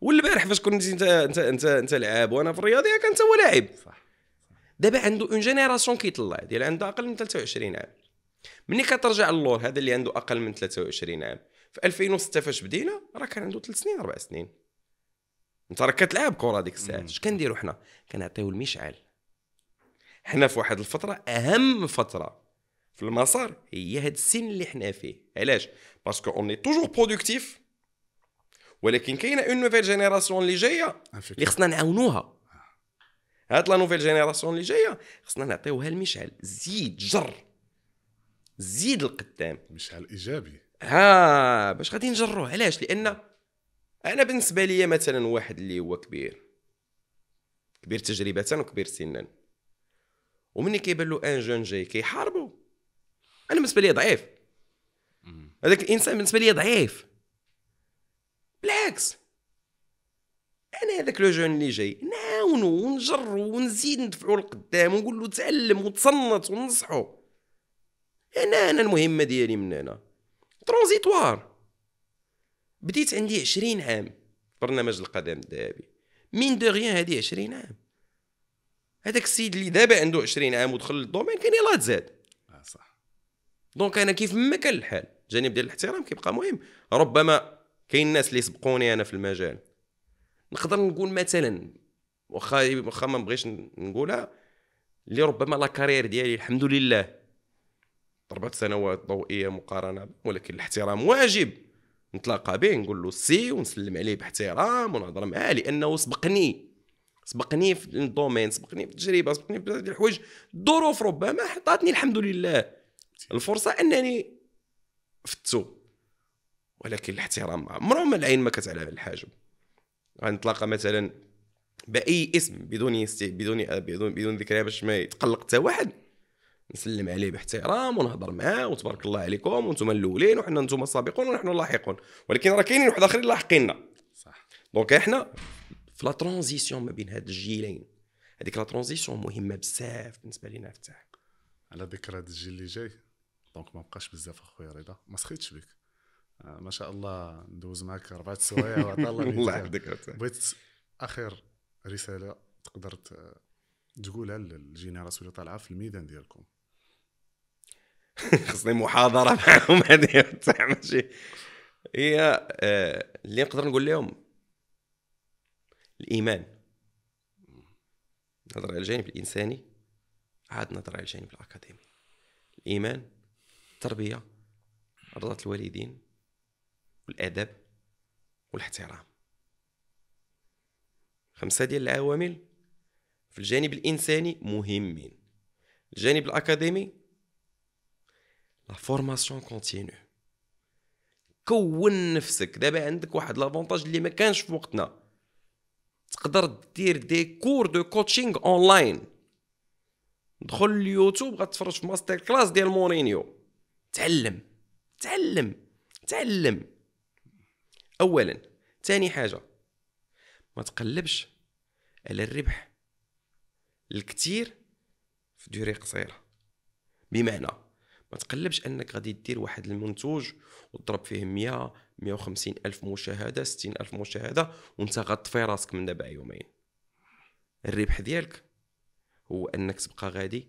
والبارح فاش كنت انت انت انت, انت لعاب وانا في الرياضيه كان هو لاعب صح دابا عنده اون جينيراسيون كيطلع ديال عنده اقل من 23 عام ملي كترجع للور هذا اللي عنده اقل من 23 عام في 2006 فاش بدينا راه كان عنده 3 سنين 4 سنين انت راك كتلعب كره ديك الساعات اش كنديروا حنا كنعطيو المشعل حنا في واحد الفتره اهم فتره في المسار هي هاد السن اللي حنا فيه علاش باسكو اوني توجور برودكتيف ولكن كاينه اون نوفيل جينيراسيون اللي جايه اللي خصنا نعاونوها هاد لا نوفيل جينيراسيون اللي جايه خصنا نعطيوها المشعل زيد جر زيد القدام مشعل ايجابي ها باش غادي نجروه علاش لان انا بالنسبه لي مثلا واحد اللي هو كبير كبير تجربه وكبير سنا ومني كيبان له ان جون جاي كيحاربو انا بالنسبه لي ضعيف هذاك الانسان بالنسبه لي ضعيف بالعكس انا هذاك لو جون اللي جاي نعاونو ونجرو ونزيد ندفعو لقدام ونقول له تعلم وتصنت وننصحو انا انا المهمه ديالي من هنا ترونزيتوار بديت عندي 20 عام برنامج القدم الذهبي مين دو غيان هادي 20 عام هذاك السيد اللي دابا عنده 20 عام ودخل للدومين كان يلاه تزاد دونك انا كيف ما كان الحال الجانب ديال الاحترام كيبقى مهم ربما كاين الناس اللي سبقوني انا في المجال نقدر نقول مثلا واخا واخا ما نبغيش نقولها اللي ربما لا كارير ديالي الحمد لله ضربت سنوات ضوئيه مقارنه ولكن الاحترام واجب نتلاقى به نقول له سي ونسلم عليه باحترام ونهضر معاه لانه سبقني سبقني في الدومين سبقني في التجربه سبقني في بزاف ديال الحوايج الظروف ربما حطاتني الحمد لله الفرصه انني فتو ولكن الاحترام عمره ما العين ما كتعلى على الحاجب غنتلاقى مثلا باي اسم بدون يستي بدون بدون بدون ذكرى باش ما يتقلق حتى واحد نسلم عليه باحترام ونهضر معاه وتبارك الله عليكم وانتم الاولين وحنا انتم السابقون ونحن اللاحقون ولكن راه كاينين واحد اخرين لاحقيننا صح دونك احنا في لا ترانزيسيون ما بين هاد الجيلين هذيك لا ترانزيسيون مهمه بزاف بالنسبه لينا في على ذكر هذا الجيل اللي جاي دونك ما بقاش بزاف اخويا رضا ما سخيتش بك آه، ما شاء الله ندوز معك اربعة سوايع وعطا الله الله يحفظك بغيت اخر رساله تقدر تقولها للجينيراسيون اللي طالعه في الميدان ديالكم خصني محاضره معاهم هذه ماشي هي آه، اللي نقدر نقول لهم الايمان نهضر على الجانب الانساني عاد النظرة على الجانب الأكاديمي الإيمان التربية رضا الوالدين والأدب والاحترام خمسة ديال العوامل في الجانب الإنساني مهمين الجانب الأكاديمي لا فورماسيون كونتينيو كون نفسك دابا عندك واحد لافونتاج اللي ما كانش في وقتنا تقدر دير دي كور دو كوتشينغ اونلاين دخل اليوتيوب غتفرج في ماستر كلاس ديال مورينيو تعلم تعلم تعلم اولا ثاني حاجه ما تقلبش على الربح الكثير في دوري قصيره بمعنى ما تقلبش انك غادي دير واحد المنتوج وتضرب فيه 100 150 الف مشاهده 60 الف مشاهده وانت غطفي راسك من دابا يومين الربح ديالك هو انك تبقى غادي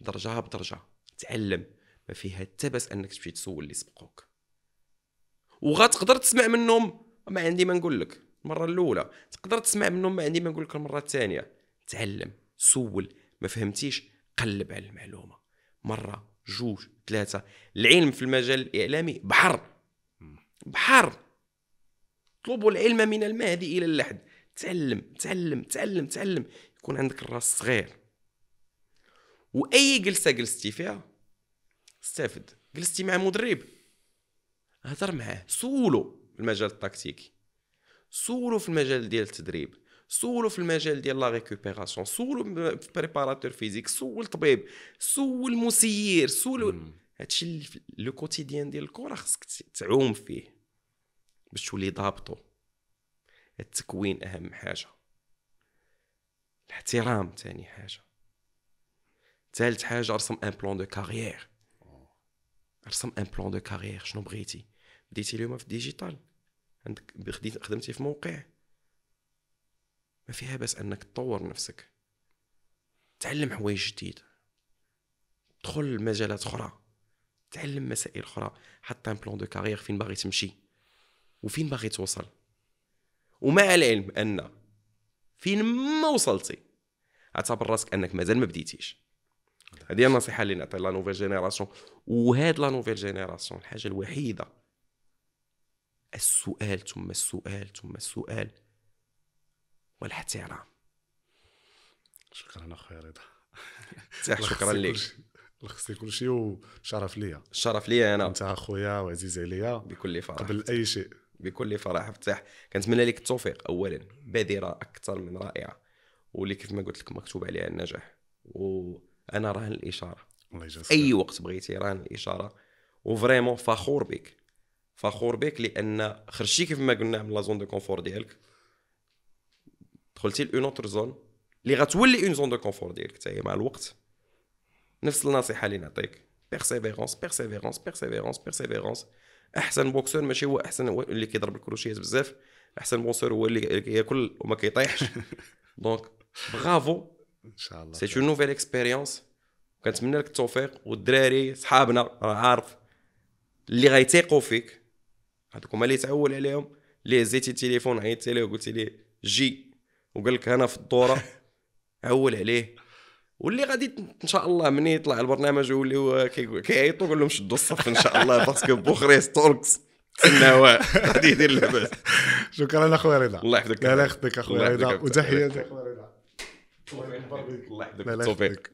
درجه بدرجه تعلم ما فيها حتى باس انك تمشي تسول اللي سبقوك وغتقدر تسمع منهم ما عندي ما نقول لك المره الاولى تقدر تسمع منهم ما عندي ما نقول لك المره الثانيه تعلم سول ما فهمتيش قلب على المعلومه مره جوج ثلاثه العلم في المجال الاعلامي بحر بحر اطلبوا العلم من المهدي الى اللحد تعلم تعلم تعلم تعلم يكون عندك الراس صغير واي جلسه جلستي فيها استفد جلستي مع مدرب هضر معاه سولو في المجال التكتيكي سولو في المجال ديال التدريب سولو في المجال ديال لا ريكوبيراسيون سولو في بريباراتور فيزيك سول طبيب سول مسير سولو هادشي لو كوتيديان ديال الكره خصك تعوم فيه باش تولي ضابطو التكوين اهم حاجه الاحترام ثاني حاجه ثالث حاجه ارسم ان بلان دو كارير ارسم ان بلان دو كارير شنو بغيتي بديتي اليوم في الديجيتال عندك بخديت خدمتي في موقع ما فيها بس انك تطور نفسك تعلم حوايج جديده دخل لمجالات اخرى تعلم مسائل اخرى حتى ان بلان دو كارير فين باغي تمشي وفين باغي توصل ومع العلم ان فين ما وصلتي اعتبر راسك انك مازال ما بديتيش هذه النصيحه اللي نعطي لا نوفيل جينيراسيون وهاد لا نوفيل جينيراسيون الحاجه الوحيده السؤال ثم السؤال ثم السؤال والاحترام شكرا اخويا رضا شكرا لك لخصتي كل شيء وشرف ليا الشرف ليا انا انت اخويا وعزيز عليا بكل فرح قبل اي شيء بكل فرح افتح كنتمنى لك التوفيق اولا بادره اكثر من رائعه واللي كيف ما قلت لك مكتوب عليها النجاح و انا راهن الاشاره الله اي وقت بغيتي راهن الاشاره وفريمون فخور بك فخور بك لان خرجتي كيف ما قلنا من لا زون دو كونفور ديالك دخلتي لاون اوتر زون اللي غتولي اون زون دو كونفور ديالك حتى مع الوقت نفس النصيحه اللي نعطيك بيرسيفيرونس بيرسيفيرونس بيرسيفيرونس بيرسيفيرونس احسن بوكسور ماشي هو احسن هو اللي كيضرب الكروشيات بزاف احسن بوكسور هو اللي ياكل وما كيطيحش دونك برافو ان شاء الله سي اون نوفيل اكسبيريونس كنتمنى لك التوفيق والدراري صحابنا راه عارف اللي غيثيقوا فيك هذوك هما اللي تعول عليهم اللي هزيتي التليفون عيطتي ليه وقلتي ليه جي وقال لك انا في الدوره عول عليه واللي غادي ان شاء الله من يطلع البرنامج يوليو كيعيطوا قول لهم شدوا الصف ان شاء الله باسكو بوخريس توركس تسناوه غادي يدير لاباس شكرا اخويا رضا الله يحفظك الله يحفظك اخويا رضا وتحياتي اخويا رضا Leck, leck, leck, leck,